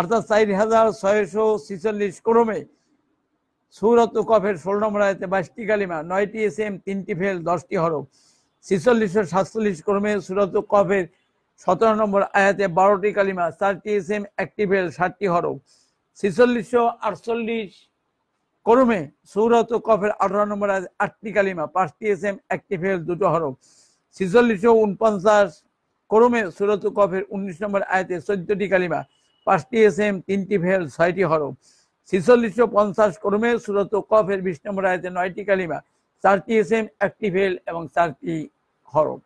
অর্থাৎ চার হাজার ছয়শো ছিচল্লিশ ক্রমে সুরত কফের ষোল নম্বর আয়তে বাইশটি কালিমা নয়টি এস এম তিনটি ফেল দশটি হরফ ছিচল্লিশশো সাতচল্লিশ ক্রমে সুরত কফের সতেরো নম্বর আয়াতে বারোটি কালিমা চারটি এস এম একটি ফেল ষাটটি হরফ ছিচল্লিশশো আটচল্লিশ করমে সৌরত কফের আঠারো নম্বর আটটি কালিমা পাঁচটি এস এম একটি ফেল দুটো হরফ ছিচল্লিশশো উনপঞ্চাশ করমে সুরত কফের উনিশ নম্বর আয়তে চোদ্দটি কালিমা পাঁচটি এস এম তিনটি ফেল ছয়টি হরফ ছিচল্লিশশো পঞ্চাশ করমে সুরত কফের বিশ নম্বর আয়তে নয়টি কালিমা চারটি এস এম একটি ফেল এবং চারটি হরফ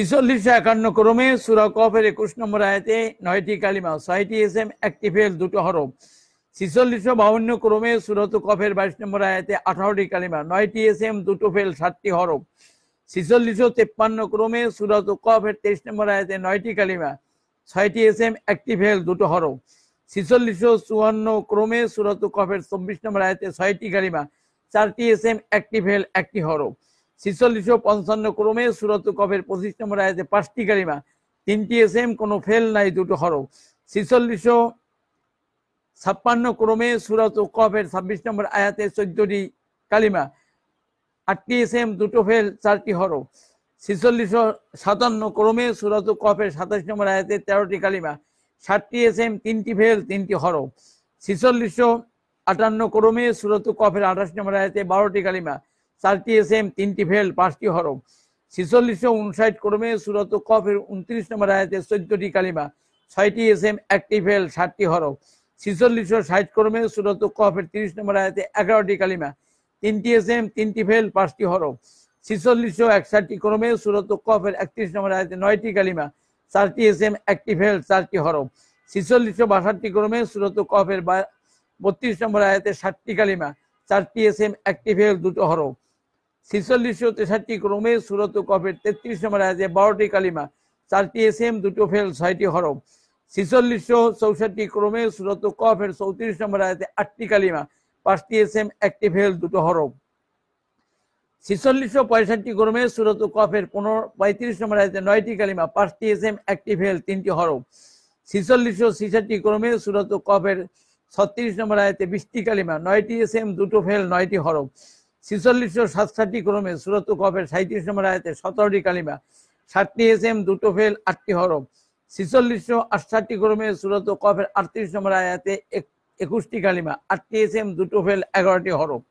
ছিচল্লিশশো একান্ন ক্রমে সুরা কফের একুশ নম্বর আয়তে নয়টি কালিমা ছয়টি এস এম একটি ফেল দুটো হরফ ছিচল্লিশশো বাউন্ন ক্রমে সুরত কফের বাইশ নম্বর আয়তে আঠারোটি কালিমা নয়টি এস এম দুটো ফেল সাতটি হরফ ছিচল্লিশশো তেপ্পান্ন ক্রমে সুরত কফের তেইশ নম্বর আয়তে নয়টি কালিমা ছয়টি এস এম একটি ফেল দুটো হরফ ছিচল্লিশশো চুয়ান্ন ক্রমে সুরত কফের চব্বিশ নম্বর আয়তে ছয়টি কালিমা চারটি এস এম একটি ফেল একটি হরফ ছিচল্লিশশো পঞ্চান্ন ক্রমে সুরত কফের পঁচিশ নম্বর আয়াতে পাঁচটি কালিমা তিনটি এস এম কোনো ফেল নাই দুটো হরফ ছিচল্লিশশো ছাপ্পান্ন ক্রমে সুরত কফের ছাব্বিশ নম্বর আয়াতে চোদ্দটি কালিমা আটটি এস এম দুটো ফেল চারটি হরফ ছিচল্লিশশো সাতান্ন ক্রমে সুরত কফের সাতাশ নম্বর আয়াতে তেরোটি কালিমা ষাটটি এস এম তিনটি ফেল তিনটি হরফ ছিচল্লিশশো আটান্ন ক্রমে সুরত কফের আঠাশ নম্বর আয়াতে বারোটি কালিমা চারটি এস এম তিনটি ফেল পাঁচটি হরফ ছিচল্লিশশো উনষাট ক্রমে সুরত কফের উনত্রিশ নম্বর আয়াতে চোদ্দটি কালিমা ছয়টি এস এম একটি ফেল ষাটটি হরফ ছিচল্লিশশো ষাট ক্রমে সুরত কফের তিরিশ নম্বর আয়াতে এগারোটি কালিমা তিনটি এসএম তিনটি ফেল পাঁচটি হরফ ছিচল্লিশশো একষাটটি ক্রমে সুরত কফের একত্রিশ নম্বর আয়াতে নয়টি কালিমা চারটি এস এম একটি ফেল চারটি হরফ ছিচল্লিশশো বাষট্টি ক্রমে সুরত কফের বা বত্রিশ নম্বর আয়াতে ষাটটি কালিমা চারটি এস এম একটি ফেল দুটো হরফ ছিচল্লিশশো তেষট্টি ক্রমে সুরত কফের তেত্রিশ নম্বর আছে বারোটি কালিমা চারটি এসএম দুটো ফেল ছয়টি হরফ ছিচল্লিশশো চৌষট্টি ক্রমে সুরত কফের চৌত্রিশ নম্বর আয়াতে আটটি কালিমা পাঁচটি এসএম একটি ফেল দুটো হরফ ছিচল্লিশশো পঁয়ষট্টি ক্রমে সুরত কফের পনেরো পঁয়ত্রিশ নম্বর আয়াতে নয়টি কালিমা পাঁচটি এসএম একটি ফেল তিনটি হরফ ছিচল্লিশশো ছিষট্টি ক্রমে সুরত কফের ছত্রিশ নম্বর আয়াতে বিশটি কালিমা নয়টি এসএম দুটো ফেল নয়টি হরফ ছেচল্লিশশো সাতষাটি ক্রমে সুরত কফের সাঁত্রিশ নম্বর আয়াতে সতেরোটি কালিমা ষাটটি এস এম দুটো ফেল আটটি হরফ ছিচল্লিশশো আটষাটি ক্রমে সুরত কফের আটত্রিশ নম্বর আয়াতে একুশটি কালিমা আটটি এস এম দুটো ফেল এগারোটি হরফ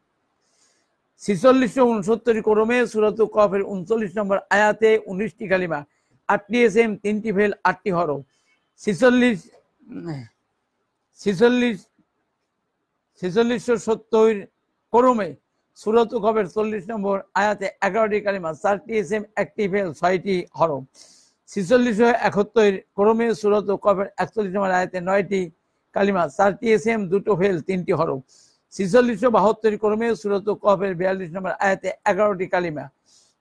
ছিচল্লিশশো উনসত্তর ক্রমে সুরত কফের উনচল্লিশ নম্বর আয়াতে উনিশটি কালিমা আটটি এস এম তিনটি ফেল আটটি হরফ ছিচল্লিশ ছিচল্লিশ ছেচল্লিশশো সত্তর ক্রমে সুরত কবের চল্লিশ নম্বর আয়াতে এগারোটি কালিমা চারটি এসএম একটি ফেল ছয়টি হরম ছিচল্লিশ একাত্তর ক্রমে সুরত কবের একচল্লিশ নম্বর আয়াতে নয়টি কালিমা চারটি এস এম দুটো ফেল তিনটি হরম ছিচল্লিশশো বাহাত্তর ক্রমে সুরত কবের বিয়াল্লিশ নম্বর আয়াতে এগারোটি কালিমা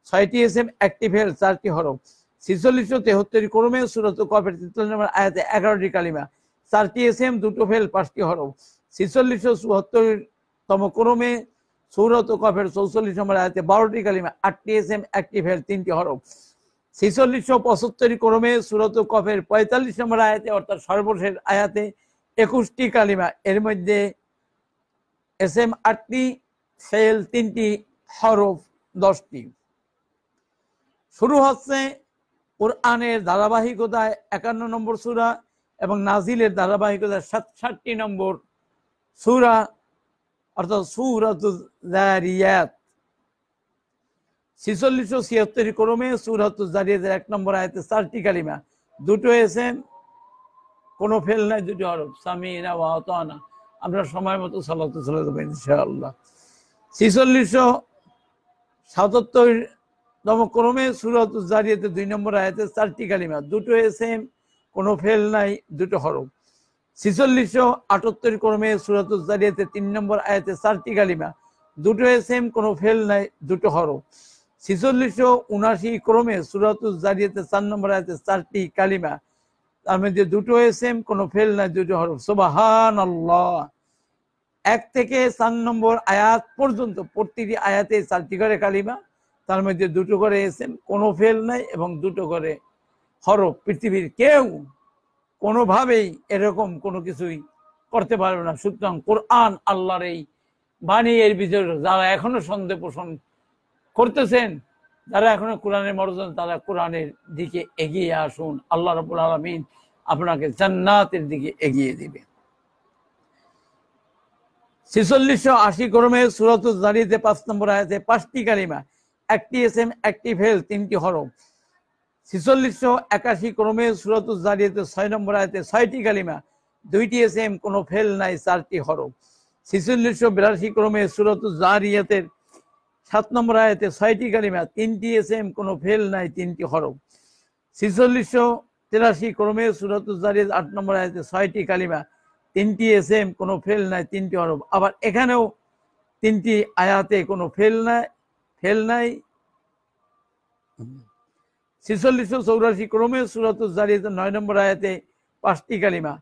ছয়টি এস এম একটি ফেল চারটি হরম ছিচল্লিশশো তেহত্তর ক্রমে সুরত কবের তেতাল্লিশ নম্বর আয়াতে এগারোটি কালিমা চারটি এস এম দুটো ফেল পাঁচটি হরম ছিচল্লিশশো তম ক্রমে সৌরত কফের চৌচল্লিশ নম্বর আয়াতে বারোটি কালিমা আটটি এস এম একটি ফের তিনটি হরফ ছেচল্লিশশো পঁচাত্তরি ক্রমে সুরত কফের পঁয়তাল্লিশ নম্বর আয়াতে অর্থাৎ সর্বশেষ আয়াতে একুশটি কালিমা এর মধ্যে এস এম আটটি সেল তিনটি হরফ দশটি শুরু হচ্ছে কোরআনের ধারাবাহিকতায় একান্ন নম্বর সুরা এবং নাজিলের ধারাবাহিকতায় সাত ষাটটি নম্বর সুরা অর্থাৎ সুরাত ছিচল্লিশশো ছিয়াত্তর ক্রমে সুরাত জারিয়াতের এক নম্বর আয়তে চারটি কালিমা দুটো এসেন কোনো ফেল নাই দুটো হরফ সামিরা ওয়াতানা আমরা সময় মতো সালাতে চালাতে পারি ইনশাআল্লাহ ছিচল্লিশশো সাতাত্তর নবক্রমে সুরত জারিয়াতে দুই নম্বর আয়তে চারটি কালিমা দুটো এসেন কোনো ফেল নাই দুটো হরফ ছিচল্লিশশো আটাত্তর ক্রমে সুরাতুজারিয়াতে তিন নম্বর আয়াতে চারটি কালিমা দুটো সেম কোনো ফেল নাই দুটো হরফ ছিচল্লিশশো উনাশি ক্রমে সুরাতুজারিয়াতে চার নম্বর আয়াতে চারটি কালিমা তার মধ্যে দুটো সেম কোনো ফেল নাই দুটো হরফ সোবাহান আল্লাহ এক থেকে চার নম্বর আয়াত পর্যন্ত প্রতিটি আয়াতে চারটি করে কালিমা তার মধ্যে দুটো করে এসেম কোনো ফেল নাই এবং দুটো করে হরফ পৃথিবীর কেউ কোনোভাবেই এরকম কোনো কিছুই করতে পারবে না সুতরাং কোরআন আল্লাহর এই বাণী এর ভিতরে যারা এখনো সন্দেহ পোষণ করতেছেন যারা এখনো কোরআনের মর্যাদা তারা কোরআনের দিকে এগিয়ে আসুন আল্লাহ রবুল আলমিন আপনাকে জান্নাতের দিকে এগিয়ে দিবে ছেচল্লিশশো আশি ক্রমে সুরত জারিতে পাঁচ নম্বর আয়াতে পাঁচটি কালিমা একটি এস এম একটি ফেল তিনটি হরফ ছিচল্লিশশো একাশি ক্রমে সুরাতুজ জারিয়াতে ছয় নম্বর আয়তে ছয়টি কালিমা দুইটি এস এম কোনো ফেল নাই চারটি হরফ ছিচল্লিশশো বিরাশি ক্রমে সুরাতুজ জারিয়াতের সাত নম্বর আয়তে ছয়টি কালিমা তিনটি এস এম কোনো ফেল নাই তিনটি হরফ ছিচল্লিশশো তিরাশি ক্রমে সুরাতুজ জারিয়াত আট নম্বর আয়তে ছয়টি কালিমা তিনটি এস এম কোনো ফেল নাই তিনটি হরফ আবার এখানেও তিনটি আয়াতে কোনো ফেল নাই ফেল নাই ছিচল্লিশশো চৌরাশি ক্রমে সুরাত জারিয়াতের নয় নম্বর আয়াতে পাঁচটি কালিমা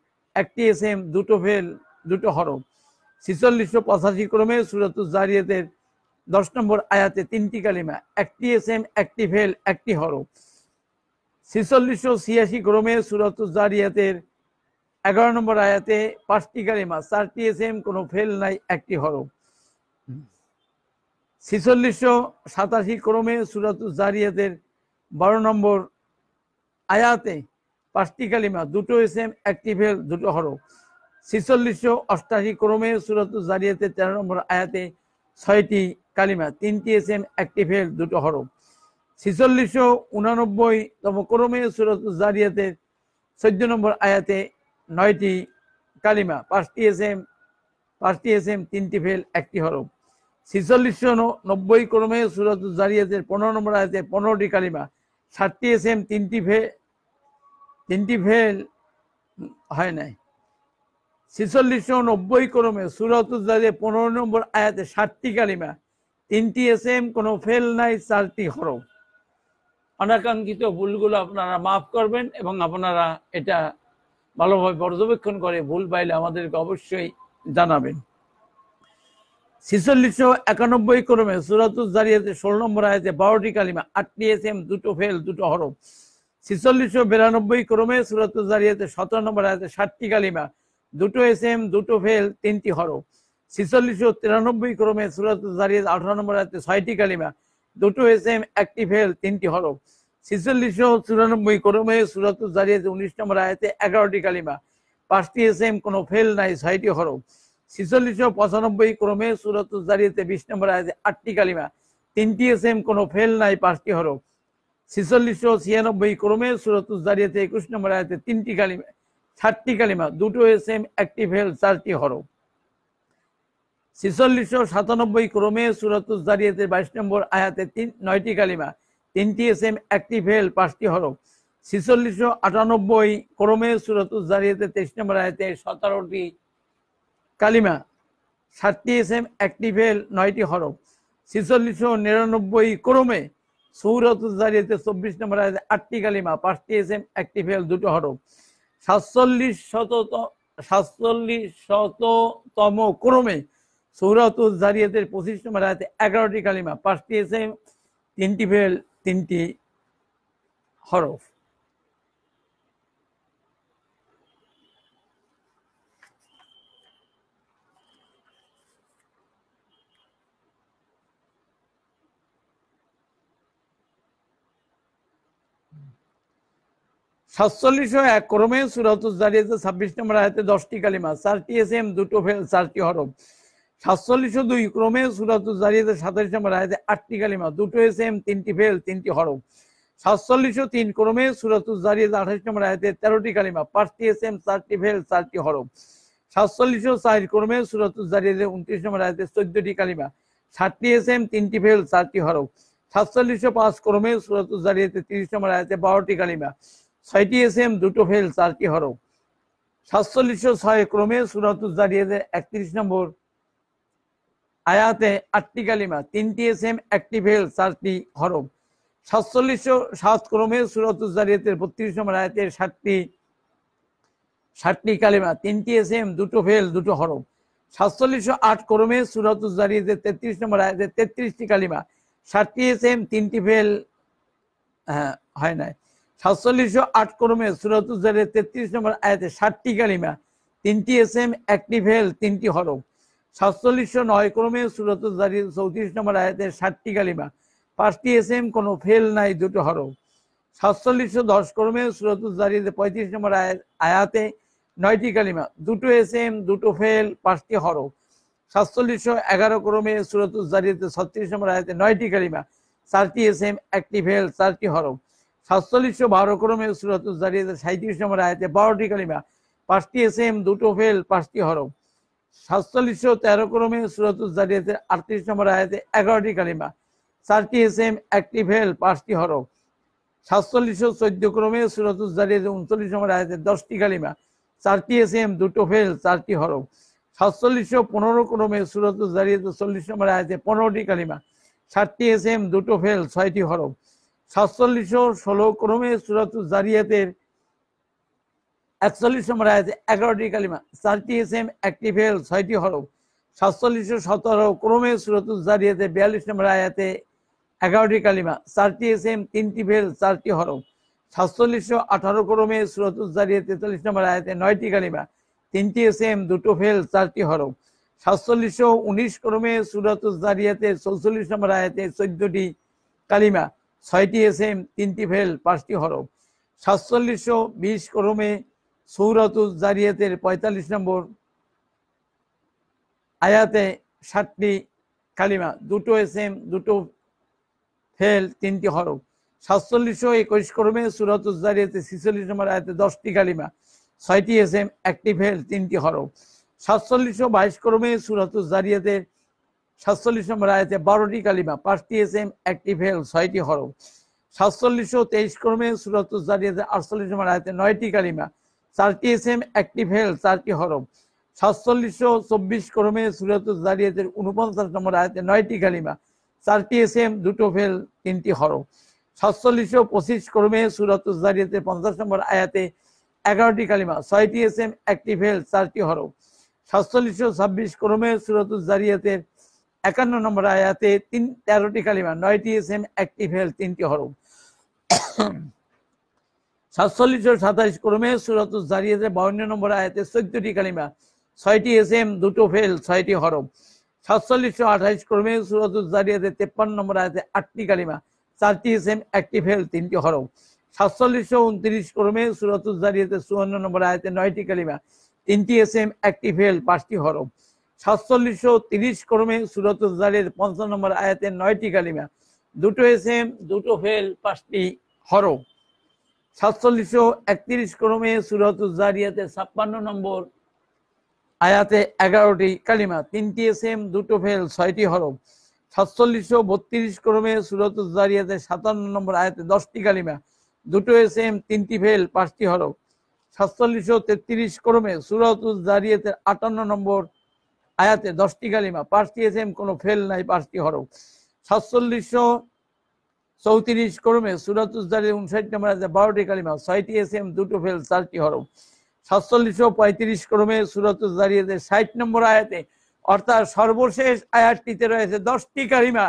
একটি এস এম দুটো ফেল দুটো হরফ ছিচল্লিশশো পঁচাশি ক্রমে সুরাত জারিয়াতের দশ নম্বর আয়াতে তিনটি কালিমা একটি এস এম একটি ফেল একটি হরফ ছিচল্লিশশো ছিয়াশি ক্রমে সুরাত জারিয়াতের এগারো নম্বর আয়াতে পাঁচটি কালিমা চারটি এস এম কোনো ফেল নাই একটি হরফ ছিচল্লিশশো সাতাশি ক্রমে সুরাত জারিয়াতের বারো নম্বর আয়াতে পাঁচটি কালিমা দুটো এম একটি ফেল দুটো হরফ ছিচল্লিশশো অষ্টাশি ক্রমে সুরত জারিয়াতে তেরো নম্বর আয়াতে ছয়টি কালিমা তিনটি এসএম একটি ফেল দুটো হরফ ছিচল্লিশশো উনানব্বই তম ক্রমে সুরত জারিয়াতে চোদ্দ নম্বর আয়াতে নয়টি কালিমা পাঁচটি এম পাঁচটি এম তিনটি ফেল একটি হরফ ছিচল্লিশশো নব্বই ক্রমে সুরত জারিয়াতে পনেরো নম্বর আয়াতে পনেরোটি কালিমা সাতটি এস এম তিনটি ফে তিনটি ফেল হয় নাই ছিচল্লিশশো নব্বই ক্রমে সুরতুজাদে পনেরো নম্বর আয়াতে সাতটি কালিমা তিনটি এস এম কোনো ফেল নাই চারটি হরফ অনাকাঙ্ক্ষিত ভুলগুলো আপনারা মাফ করবেন এবং আপনারা এটা ভালোভাবে পর্যবেক্ষণ করে ভুল পাইলে আমাদেরকে অবশ্যই জানাবেন ছিচল্লিশশো একানব্বই ক্রমে সুরাতুল জারিয়াতে ষোলো নম্বর আয়াতে বারোটি কালিমা আটটি এস এম দুটো ফেল দুটো হরফ ছিচল্লিশশো বিরানব্বই ক্রমে সুরাতুল জারিয়াতে সতেরো নম্বর আয়াতে ষাটটি কালিমা দুটো এস এম দুটো ফেল তিনটি হরফ ছিচল্লিশশো তিরানব্বই ক্রমে সুরাতুল জারিয়াতে আঠারো নম্বর আয়াতে ছয়টি কালিমা দুটো এস এম একটি ফেল তিনটি হরফ ছিচল্লিশশো চুরানব্বই ক্রমে সুরাতুল জারিয়াতে উনিশ নম্বর আয়াতে এগারোটি কালিমা পাঁচটি এস এম কোনো ফেল নাই ছয়টি হরফ ছিচল্লিশশো পঁচানব্বই ক্রমে সুরত জারিয়াতে বিশ নম্বর আয়াতে আটটি কালিমা তিনটি কোনো ফেল নাই পাঁচটি হরফ ছিচল্লিশশো ছিয়ানব্বই ক্রমে সুরত জারিয়াতে একুশ নম্বর আয়াতে তিনটি কালিমা কালিমা দুটো একটি ফেল চারটি হরফ ছিচল্লিশশো সাতানব্বই ক্রমে সুরত জারিয়াতে বাইশ নম্বর আয়াতে তিন নয়টি কালিমা তিনটি এম একটি ফেল পাঁচটি হরফ ছিচল্লিশশো আটানব্বই ক্রমে সুরত জারিয়াতে তেইশ নম্বর আয়াতে সতেরোটি কালিমা সাতটি এস এম একটি ফেল নয়টি হরফ ছিচল্লিশশো নিরানব্বই ক্রমে সৌরত জারিয়াতে চব্বিশ নম্বর আছে আটটি কালিমা পাঁচটি এস এম একটি ফেল দুটো হরফ সাতচল্লিশ শত সাতচল্লিশ শততম ক্রমে সৌরত জারিয়াতের পঁচিশ নম্বর আছে এগারোটি কালিমা পাঁচটি এস এম তিনটি ফেল তিনটি হরফ সাতচল্লিশ এক ক্রমে দাঁড়িয়েছে ছাব্বিশ নম্বর আয়াতে দশটি কালিমা চারটি এস এম দুটো চারটি হরফ সাতচল্লিশ দুই ক্রমে দাঁড়িয়েছে সাতাশ নম্বর আয়াতে আটটি কালিমা দুটো এস এম তিনটি ফেল তিনটি হরফ সাতচল্লিশ তিন ক্রমে দাঁড়িয়েছে আঠাশ নম্বর আয়াতে তেরোটি কালিমা পাঁচটি এস এম চারটি ফেল চারটি হরফ সাতচল্লিশ চার ক্রমে দাঁড়িয়েছে উনত্রিশ নম্বর আয়াতে চোদ্দটি কালিমা ষাটটি এস এম তিনটি ফেল চারটি হরফ সাতচল্লিশশো পাঁচ ক্রমে দাঁড়িয়েছে তিরিশ নম্বর আয়াতে বারোটি কালিমা ছয়টি এস এম দুটো ফেল চারটি হর সাতচল্লিশ ছয় ক্রমে সুরাতুজারিয়াদের একত্রিশ নম্বর আয়াতে আটটি কালিমা তিনটি এস এম একটি ফেল চারটি হরফ সাতচল্লিশ সাত ক্রমে সুরাতুজারিয়াতের বত্রিশ নম্বর আয়াতে ষাটটি ষাটটি কালিমা তিনটি এস এম দুটো ফেল দুটো হরফ সাতচল্লিশ আট ক্রমে সুরাতুজারিয়াতের তেত্রিশ নম্বর আয়াতে তেত্রিশটি কালিমা ষাটটি এস এম তিনটি ফেল হ্যাঁ হয় নাই সাতচল্লিশশো আট ক্রমে সুরাতুজারের তেত্রিশ নম্বর আয়াতে ষাটটি কালিমা তিনটি এস এম একটি ভেল তিনটি হরফ সাতচল্লিশশো নয় ক্রমে সুরাতুজারির চৌত্রিশ নম্বর আয়াতে ষাটটি কালিমা পাঁচটি এস এম কোনো ফেল নাই দুটো হরফ সাতচল্লিশশো দশ ক্রমে সুরাতুজারির পঁয়ত্রিশ নম্বর আয়াতে নয়টি কালিমা দুটো এস এম দুটো ফেল পাঁচটি হরফ সাতচল্লিশশো এগারো ক্রমে সুরাতুজারিতে ছত্রিশ নম্বর আয়াতে নয়টি কালিমা চারটি এস এম একটি ফেল চারটি হরফ সাতচল্লিশশো বারো ক্রমে সুরাত জারিয়াতের সাঁত্রিশ নম্বর আয়াতে বারোটি কালিমা পাঁচটি এস এম দুটো ফেল পাঁচটি হরম সাতচল্লিশশো তেরো ক্রমে সুরাত জারিয়াতের আটত্রিশ নম্বর আয়াতে এগারোটি কালিমা চারটি এস এম একটি ফেল পাঁচটি হরম সাতচল্লিশশো চোদ্দ ক্রমে সুরাত জারিয়াতে উনচল্লিশ নম্বর আয়াতে দশটি কালিমা চারটি এস এম দুটো ফেল চারটি হরম সাতচল্লিশশো পনেরো ক্রমে সুরাত জারিয়াতে চল্লিশ নম্বর আয়াতে পনেরোটি কালিমা সাতটি এস এম দুটো ফেল ছয়টি হরম সাতচল্লিশ ষোলো ক্রমে সুরাতু জারিয়াতের একচল্লিশ নম্বর আয়াত এগারোটি কালিমা চারটি এসএম একটি ফেল ছয়টি হরফ সাতচল্লিশ সতেরো ক্রমে সুরাতুল জারিয়াতে বিয়াল্লিশ নম্বর আয়াতে এগারোটি কালিমা চারটি এসএম তিনটি ফেল চারটি হরফ সাতচল্লিশ আঠারো ক্রমে সুরাতুল জারিয়া তেতাল্লিশ নম্বর আয়াতে নয়টি কালিমা তিনটি এসএম দুটো ফেল চারটি হরফ সাতচল্লিশ উনিশ ক্রমে সুরাতুল জারিয়াতে চৌচল্লিশ নম্বর আয়াতে চোদ্দটি কালিমা ছয়টি এস এম তিনটি ফেল পাঁচটি হরফ সাতচল্লিশশো বিশ ক্রমে সৌরাতুজ জারিয়াতের পঁয়তাল্লিশ নম্বর আয়াতে ষাটটি কালিমা দুটো এস এম দুটো ফেল তিনটি হরফ সাতচল্লিশশো একুশ ক্রমে সুরাতুজ জারিয়াতে ছিচল্লিশ নম্বর আয়াতে দশটি কালিমা ছয়টি এস এম একটি ফেল তিনটি হরফ সাতচল্লিশশো বাইশ ক্রমে সুরাতুজ জারিয়াতের সাতচল্লিশ নম্বর আয়াতে বারোটি কালিমা পাঁচটি এস এম একটি ভেল ছয়টি হরফ সাতচল্লিশ তেইশ ক্রমে সুরত জারিয়াতে আটচল্লিশ নম্বর আয়াতে নয়টি কালিমা চারটি এস এম একটি ভেল চারটি হরফ সাতচল্লিশ চব্বিশ ক্রমে সুরত জারিয়াতে উনপঞ্চাশ নম্বর আয়াতে নয়টি কালিমা চারটি এস এম দুটো ভেল তিনটি হরফ সাতচল্লিশশো পঁচিশ ক্রমে সুরত জারিয়াতে পঞ্চাশ নম্বর আয়াতে এগারোটি কালিমা ছয়টি এস এম একটি ভেল চারটি হরফ সাতচল্লিশশো ছাব্বিশ ক্রমে সুরত জারিয়াতের একান্ন নম্বর আয়াতে তিন তেরোটি কালিমা নয়টি এস এম অ্যাক্টিভ তিনটি হরম সাতচল্লিশ সাতাইশ ক্রমে সুরত জারিয়াতে বাউন্ন নম্বর আয়াতে চোদ্দটি কালিমা ছয়টি এস এম দুটো ফেল ছয়টি হরম সাতচল্লিশ ও আঠাশ ক্রমে সুরত জারিয়াতে তেপ্পান্ন নম্বর আয়াতে আটটি কালিমা চারটি এস এম অ্যাক্টিভ হেল তিনটি হরফ সাতচল্লিশশো উনত্রিশ ক্রমে সুরত জারিয়াতে চুয়ান্ন নম্বর আয়াতে নয়টি কালিমা তিনটি এস এম অ্যাক্টিভ পাঁচটি হরম সাতচল্লিশশো তিরিশ ক্রমে সুরতুজারের পঞ্চাশ নম্বর আয়াতের নয়টি কালিমা দুটো এস এম দুটো ফেল পাঁচটি হরফ সাতচল্লিশশো একত্রিশ ক্রমে জারিয়াতে ছাপ্পান্ন নম্বর আয়াতে এগারোটি কালিমা তিনটি এস এম দুটো ফেল ছয়টি হরফ সাতচল্লিশশো বত্রিশ ক্রমে সুরতুজারিয়াতে সাতান্ন নম্বর আয়াতে দশটি কালিমা দুটো এস এম তিনটি ফেল পাঁচটি হরফ সাতচল্লিশশো তেত্রিশ ক্রমে সুরতুজারিয়াতে আটান্ন নম্বর আয়াতে দশটি কালিমা পাঁচটি এস এম কোনো ফেল নাই পাঁচটি হরফ সাতচল্লিশশো চৌত্রিশ ক্রমে সুরাতুজারি উনষাট নম্বর আছে বারোটি কালিমা ছয়টি এস এম দুটো ফেল চারটি হরফ সাতচল্লিশশো পঁয়ত্রিশ ক্রমে সুরাতুজারিয়াতে ষাট নম্বর আয়াতে অর্থাৎ সর্বশেষ আয়াতটিতে রয়েছে দশটি কালিমা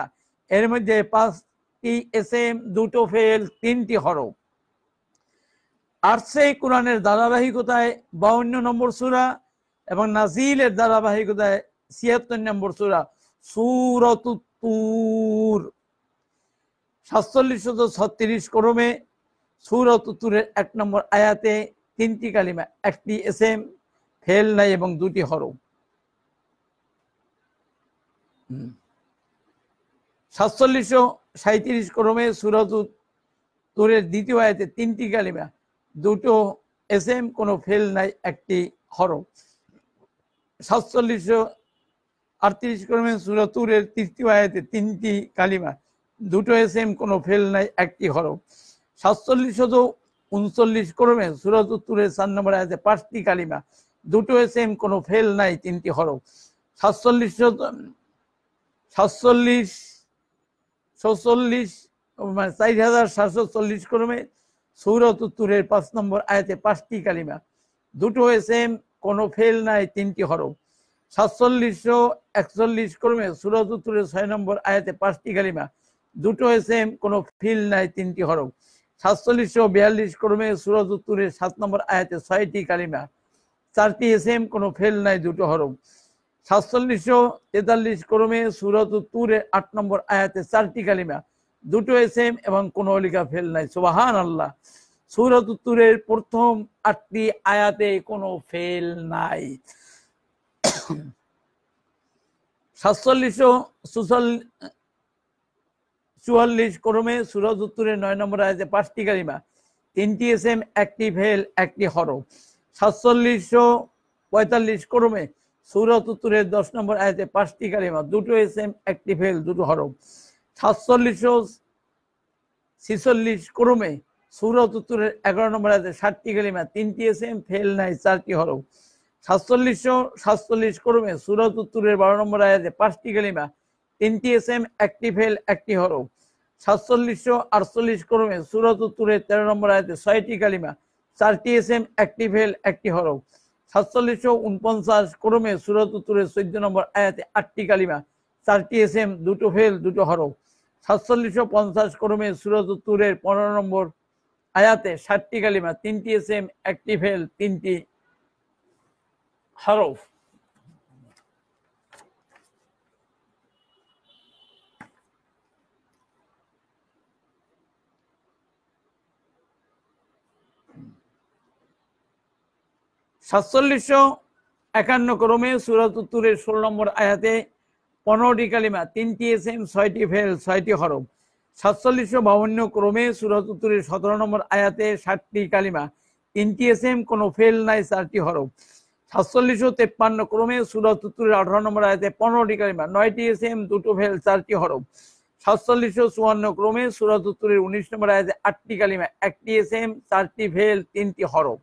এর মধ্যে পাঁচটি এস এম দুটো ফেল তিনটি হরফ আর সেই কোরআনের ধারাবাহিকতায় বাউন্ন নম্বর সুরা এবং নাজিলের ধারাবাহিকতায় ছিয়াত্তর নম্বর সুরা সুরতুর সাতচল্লিশশত ছত্রিশ ক্রমে সুরতুরের এক নম্বর আয়াতে তিনটি কালিমা একটি এসএম ফেল নাই এবং দুটি হরফ সাতচল্লিশশো সাঁত্রিশ ক্রমে সুরতুরের দ্বিতীয় আয়াতে তিনটি কালিমা দুটো এস এম কোনো ফেল নাই একটি হরফ সাতচল্লিশশো আটত্রিশ কর্মে সুরতুরের তৃতীয় আয়াতে তিনটি কালিমা দুটো এস এম কোনো ফেল নাই একটি হরফ সাতচল্লিশশো তো উনচল্লিশ সুরত সুরতুরের চার নম্বর আয়াতে পাঁচটি কালিমা দুটো এস এম কোনো ফেল নাই তিনটি হরফ সাতচল্লিশশো সাতচল্লিশ ছচল্লিশ মানে চার হাজার সাতশো চল্লিশ সৌরত সৌরতুরের পাঁচ নম্বর আয়াতে পাঁচটি কালিমা দুটো এস এম কোনো ফেল নাই তিনটি হরফ সাতচল্লিশ একচল্লিশ ক্রমে সুরজ উত্তরে ছয় নম্বর আয়াতে পাঁচটি গালিমা দুটো এস কোনো ফিল নাই তিনটি হরফ সাতচল্লিশ বিয়াল্লিশ ক্রমে সুরজ উত্তরে সাত নম্বর আয়াতে ছয়টি কালিমা চারটি এস কোনো ফেল নাই দুটো হরফ সাতচল্লিশ তেতাল্লিশ ক্রমে সুরজ উত্তরে আট নম্বর আয়াতে চারটি কালিমা দুটো এস এবং কোনো অলিকা ফেল নাই সোবাহান আল্লাহ উত্তরের প্রথম আটটি আয়াতে কোনো ফেল নাই সাতচল্লিশশো চুয়াল্লিশ ক্রমে সুরজ উত্তরের নয় নম্বর আয়াতে পাঁচটি কালিমা তিনটি এস এম একটি ভেল একটি হরফ সাতচল্লিশশো পঁয়তাল্লিশ ক্রমে সুরত উত্তরের দশ নম্বর আয়াতে পাঁচটি কালিমা দুটো এস এম একটি ফেল দুটো হরফ সাতচল্লিশশো ছিচল্লিশ ক্রমে সুরত উত্তরের এগারো নম্বর আছে সাতটি গালিমা তিনটি এসএম ফেল নাই চারটি হরফ সাতচল্লিশশো সাতচল্লিশ ক্রমে সুরত উত্তরের বারো নম্বর আয়াতে পাঁচটি গালিমা তিনটি এসএম একটি ফেল একটি হরফ সাতচল্লিশশো আটচল্লিশ ক্রমে সুরত উত্তরের তেরো নম্বর আয়াতে ছয়টি কালিমা চারটি এসএম একটি ফেল একটি হরফ সাতচল্লিশশো উনপঞ্চাশ ক্রমে সুরত উত্তরের চোদ্দ নম্বর আয়াতে আটটি কালিমা চারটি এস এম দুটো ফেল দুটো হরফ সাতচল্লিশশো পঞ্চাশ ক্রমে সুরত উত্তরের পনেরো নম্বর আয়াতে সাতটি কালিমা তিনটি এসএম একটি ফেল তিনটি হরফ সাতচল্লিশশো একান্ন ক্রমে সুরাতুত্তুরের ষোলো নম্বর আয়াতে পনেরোটি কালিমা তিনটি এসএম ছয়টি ফেল ছয়টি হরফ সাতচল্লিশ বাহান্ন ক্রমে সুরত উত্তরের সতেরো নম্বর আয়াতে ষাটটি কালিমা তিনটি এস এম কোনো ফেল নাই চারটি হরফ সাতচল্লিশশো তেপ্পান্ন ক্রমে সুরাত উত্তরের আঠারো নম্বর আয়াতে পনেরোটি কালিমা নয়টি এস এম দুটো ফেল চারটি হরফ সাতচল্লিশশো চুয়ান্ন ক্রমে সুরাত উত্তরের উনিশ নম্বর আয়াতে আটটি কালিমা একটি এস এম চারটি ফেল তিনটি হরফ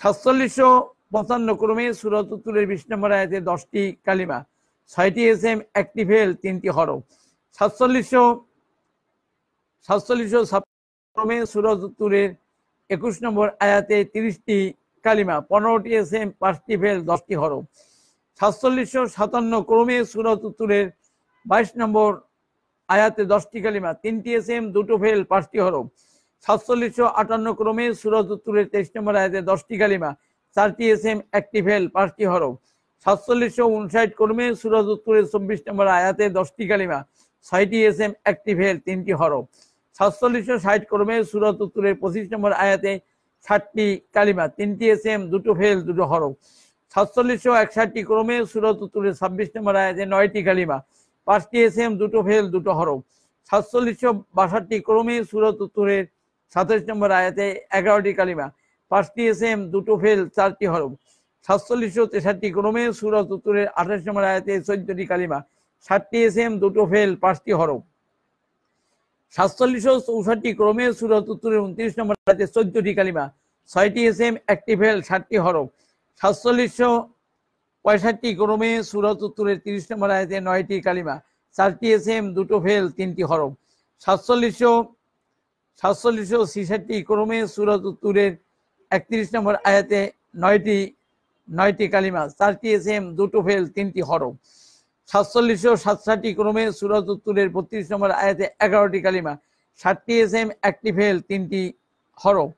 সাতচল্লিশশো পঁচান্ন ক্রমে সুরত উত্তরের বিশ নম্বর আয়াতে দশটি কালিমা ছয়টি এস এম একটি ফেল তিনটি হরফ সাতচল্লিশশো সাতচল্লিশশো সুরজুরের একুশ নম্বর আয়াতে তিরিশটি কালিমা পনেরোটি এস এম পাঁচটি ফেল দশটি হরফ সাতচল্লিশ সাতান্ন ক্রমে উত্তরের বাইশ নম্বর আয়াতে দশটি কালিমা তিনটি এস এম দুটো ফেল পাঁচটি হরফ সাতচল্লিশশো আটান্ন ক্রমে উত্তরের তেইশ নম্বর আয়াতে দশটি কালিমা চারটি এস এম একটি ফেল পাঁচটি হরফ সাতচল্লিশশো উনষাট ক্রমে সুরাজ উত্তরের চব্বিশ নম্বর আয়াতে দশটি কালিমা ছয়টি এস এম অ্যাক্টিভের তিনটি হরফ সাতচল্লিশশো ষাট ক্রমে সুরত উত্তরের পঁচিশ নম্বর আয়াতে ষাটটি কালিমা তিনটি এস এম দুটো ফেল দুটো হরফ সাতচল্লিশশো একষাটটি ক্রমে সুরত উত্তরের ছাব্বিশ নম্বর আয়াতে নয়টি কালিমা পাঁচটি এস এম দুটো ফেল দুটো হরফ সাতচল্লিশশো বাষট্টি ক্রমে সুরত উত্তরের সাতাশ নম্বর আয়াতে এগারোটি কালিমা পাঁচটি এস এম দুটো ফেল চারটি হরফ সাতচল্লিশশো তেষট্টি ক্রমে সুরত উত্তরের আঠাশ নম্বর আয়াতে চোদ্দটি কালিমা সাতটি এস এম দুটো ফেল পাঁচটি হরফ সাতচল্লিশশো চৌষট্টি ক্রমে সুরতুত্তরের উনত্রিশ নম্বর রাতে চোদ্দটি কালিমা ছয়টি এস এম একটি ফেল সাতটি হরফ সাতচল্লিশশো পঁয়ষট্টি ক্রমে সুরতুত্তরের তিরিশ নম্বর আয়তে নয়টি কালিমা চারটি এস এম দুটো ফেল তিনটি হরফ সাতচল্লিশশো সাতচল্লিশশো ছিষট্টি ক্রমে উত্তরের একত্রিশ নম্বর আয়াতে নয়টি নয়টি কালিমা চারটি এস এম দুটো ফেল তিনটি হরফ সাতচল্লিশ ও সাতষাটি ক্রমে সুরজ উত্তুরের বত্রিশ নম্বর আয়াতে এগারোটি কালিমা ষাটটি এস এম একটি ফেল তিনটি হরফ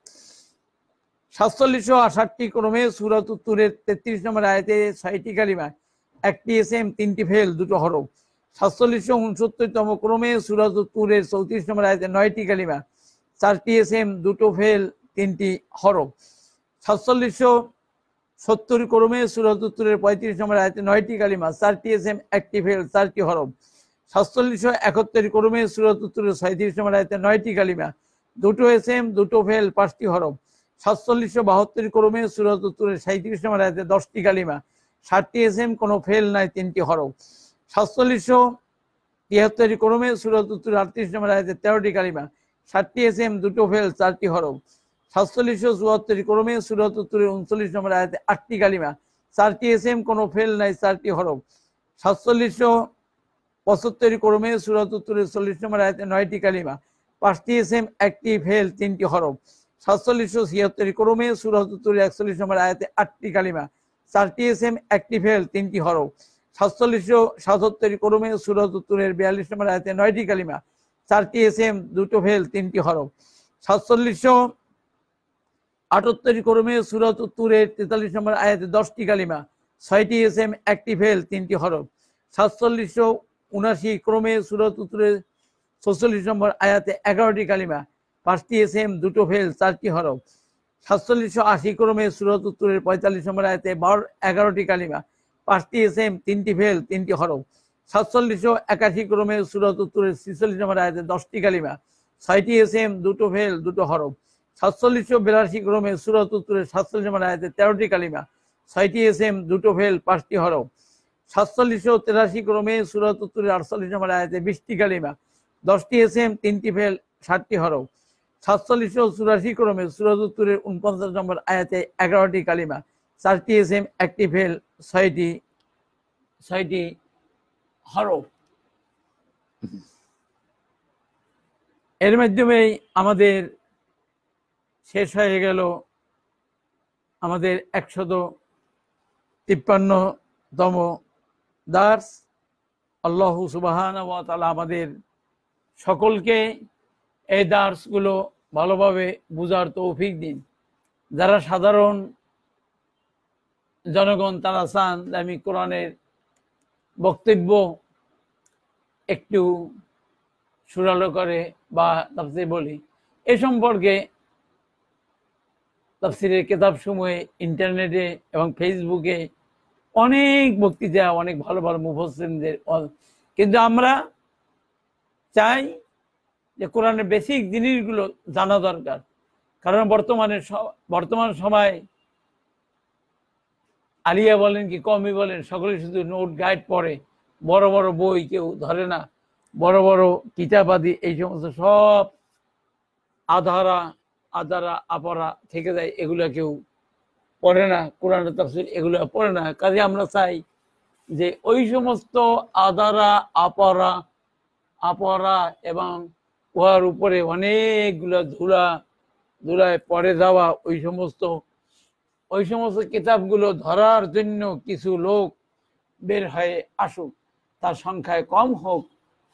সাতচল্লিশ ও আষাটটি ক্রমে সুরত উত্তুরের তেত্রিশ নম্বর আয়াতে ছয়টি কালিমা একটি এস এম তিনটি ফেল দুটো হরফ সাতচল্লিশশো উনসত্তরতম ক্রমে সুরত উত্তরের চৌত্রিশ নম্বর আয়াতে নয়টি কালিমা চারটি এস এম দুটো ফেল তিনটি হরফ সাতচল্লিশশো সত্তর ক্রমে সুরাতুত্তরের পঁয়ত্রিশ নম্বর আয়তে নয়টি কালিমা চারটি এস এম একটি ফেল চারটি হরফ সাতচল্লিশশো একাত্তর ক্রমে সুরাতুত্তরের সাঁত্রিশ নম্বর আয়তে নয়টি কালিমা দুটো এস এম দুটো ফেল পাঁচটি হরফ সাতচল্লিশশো বাহাত্তর ক্রমে সুরাতুত্তরের সাঁত্রিশ নম্বর আয়তে দশটি কালিমা ষাটটি এস এম কোনো ফেল নাই তিনটি হরফ সাতচল্লিশশো তিয়াত্তর ক্রমে সুরাতুত্তরের আটত্রিশ নম্বর আয়তে তেরোটি কালিমা ষাটটি এস এম দুটো ফেল চারটি হরফ সাতচল্লিশশো চুয়াত্তর ক্রমে সুরাতুত্তরের উনচল্লিশ নম্বর আয়াতে আটটি কালিমা চারটি এস এম কোনো ফেল নাই চারটি হরফ সাতচল্লিশশো পঁচাত্তর ক্রমে সুরাতুত্তরের চল্লিশ নম্বর আয়াতে নয়টি কালিমা পাঁচটি এস এম একটি ফেল তিনটি হরফ সাতচল্লিশশো ছিয়াত্তর ক্রমে সুরাতুত্তরের একচল্লিশ নম্বর আয়াতে আটটি কালিমা চারটি এস এম একটি ফেল তিনটি হরফ সাতচল্লিশশো সাতাত্তর ক্রমে সুরাতুত্তরের বিয়াল্লিশ নম্বর আয়াতে নয়টি কালিমা চারটি এস এম দুটো ফেল তিনটি হরফ সাতচল্লিশশো আটাত্তর কর্মে সুরত উত্তরের তেতাল্লিশ নম্বর আয়াতে দশটি কালিমা ছয়টি এস এম একটি ফেল তিনটি হরফ সাতচল্লিশশো উনাশি ক্রমে সুরত উত্তরের ছচল্লিশ নম্বর আয়াতে এগারোটি কালিমা পাঁচটি এস এম দুটো ফেল চারটি হরফ সাতচল্লিশশো আশি ক্রমে সুরত উত্তরের পঁয়তাল্লিশ নম্বর আয়াতে বারো এগারোটি কালিমা পাঁচটি এস এম তিনটি ফেল তিনটি হরফ সাতচল্লিশশো একাশি ক্রমে সুরত উত্তরের ছিচল্লিশ নম্বর আয়াতে দশটি কালিমা ছয়টি এস এম দুটো ফেল দুটো হরফ সাতচল্লিশশো বিরাশি ক্রমে সুরত উত্তরে সাতচল্লিশ নম্বর আয়াতে তেরোটি কালিমা ছয়টি এস এম দুটো ফেল পাঁচটি হরফ সাতচল্লিশশো তেরাশি ক্রমে সুরত উত্তরে আটচল্লিশ নম্বর আয়াতে বিশটি কালিমা দশটি এস এম তিনটি ফেল ষাটটি হরফ সাতচল্লিশশো চুরাশি ক্রমে সুরত উত্তরের উনপঞ্চাশ নম্বর আয়াতে এগারোটি কালিমা চারটি এস এম একটি ফেল ছয়টি ছয়টি হর এর মাধ্যমেই আমাদের শেষ হয়ে গেল আমাদের একশত তিপ্পান্নতম দাস আল্লাহ সুবাহান তালা আমাদের সকলকে এই দার্সগুলো ভালোভাবে বোঝার তৌফিক দিন যারা সাধারণ জনগণ তারা চান আমি কোরআনের বক্তব্য একটু সুরালো করে বা তাতে বলি এ সম্পর্কে তাফসিরের কেতাব সময়ে ইন্টারনেটে এবং ফেসবুকে অনেক বক্তৃতা অনেক ভালো ভালো মুফসিনদের কিন্তু আমরা চাই যে কোরআনের বেসিক জিনিসগুলো জানা দরকার কারণ বর্তমানে বর্তমান সময় আলিয়া বলেন কি কমই বলেন সকলে শুধু নোট গাইড পড়ে বড় বড় বই কেউ ধরে না বড় বড় কিতাবাদি এই সমস্ত সব আধারা আদারা আপারা থেকে যায় এগুলো কেউ পড়ে না কোরআন তাফসির এগুলো পড়ে না কাজে আমরা চাই যে ওই সমস্ত আদারা আপারা আপরা এবং উহার উপরে অনেকগুলো ধুলা ধুলায় পড়ে যাওয়া ওই সমস্ত ওই সমস্ত কিতাবগুলো ধরার জন্য কিছু লোক বের হয়ে আসুক তার সংখ্যায় কম হোক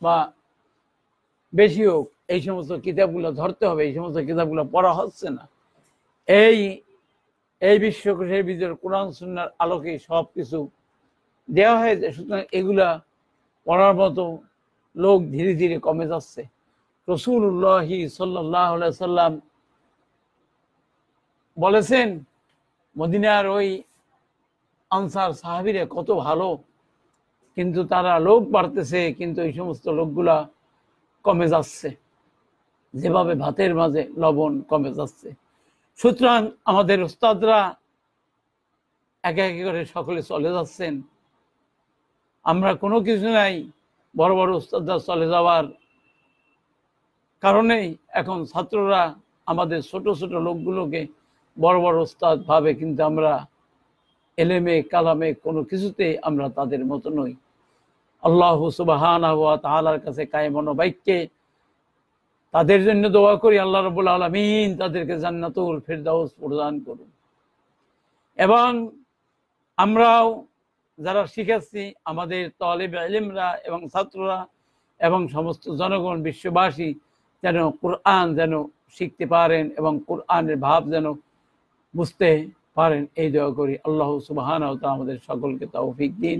বা বেশি হোক এই সমস্ত কিতাবগুলো ধরতে হবে এই সমস্ত কিতাবগুলো পড়া হচ্ছে না এই এই বিশ্বকোষের ভিতরে কোরআন সুন্নার আলোকে সব কিছু দেওয়া হয়েছে সুতরাং এগুলা পড়ার মতো লোক ধীরে ধীরে কমে যাচ্ছে রসুল্লাহি সাল্লাহ সাল্লাম বলেছেন মদিনার ওই আনসার সাহাবিরে কত ভালো কিন্তু তারা লোক বাড়তেছে কিন্তু এই সমস্ত লোকগুলা কমে যাচ্ছে যেভাবে ভাতের মাঝে লবণ কমে যাচ্ছে সুতরাং আমাদের ওস্তাদরা একে একে করে সকলে চলে যাচ্ছেন আমরা কোনো কিছু নাই বড় বড় ওস্তাদরা চলে যাওয়ার কারণেই এখন ছাত্ররা আমাদের ছোট ছোট লোকগুলোকে বড় বড় ওস্তাদ ভাবে কিন্তু আমরা এলেমে কালামে কোনো কিছুতেই আমরা তাদের মতো নই আল্লাহ সুবাহান কাছে কায় মনোবাক্যে তাদের জন্য দোয়া করি আল্লাহ রবুল আলমিন তাদেরকে জান্নাতুল ফিরদাউস প্রদান করুন এবং আমরাও যারা শিখেছি আমাদের তলেব আলিমরা এবং ছাত্ররা এবং সমস্ত জনগণ বিশ্ববাসী যেন কোরআন যেন শিখতে পারেন এবং কোরআনের ভাব যেন বুঝতে পারেন এই দোয়া করি আল্লাহ সুবাহান আমাদের সকলকে তৌফিক দিন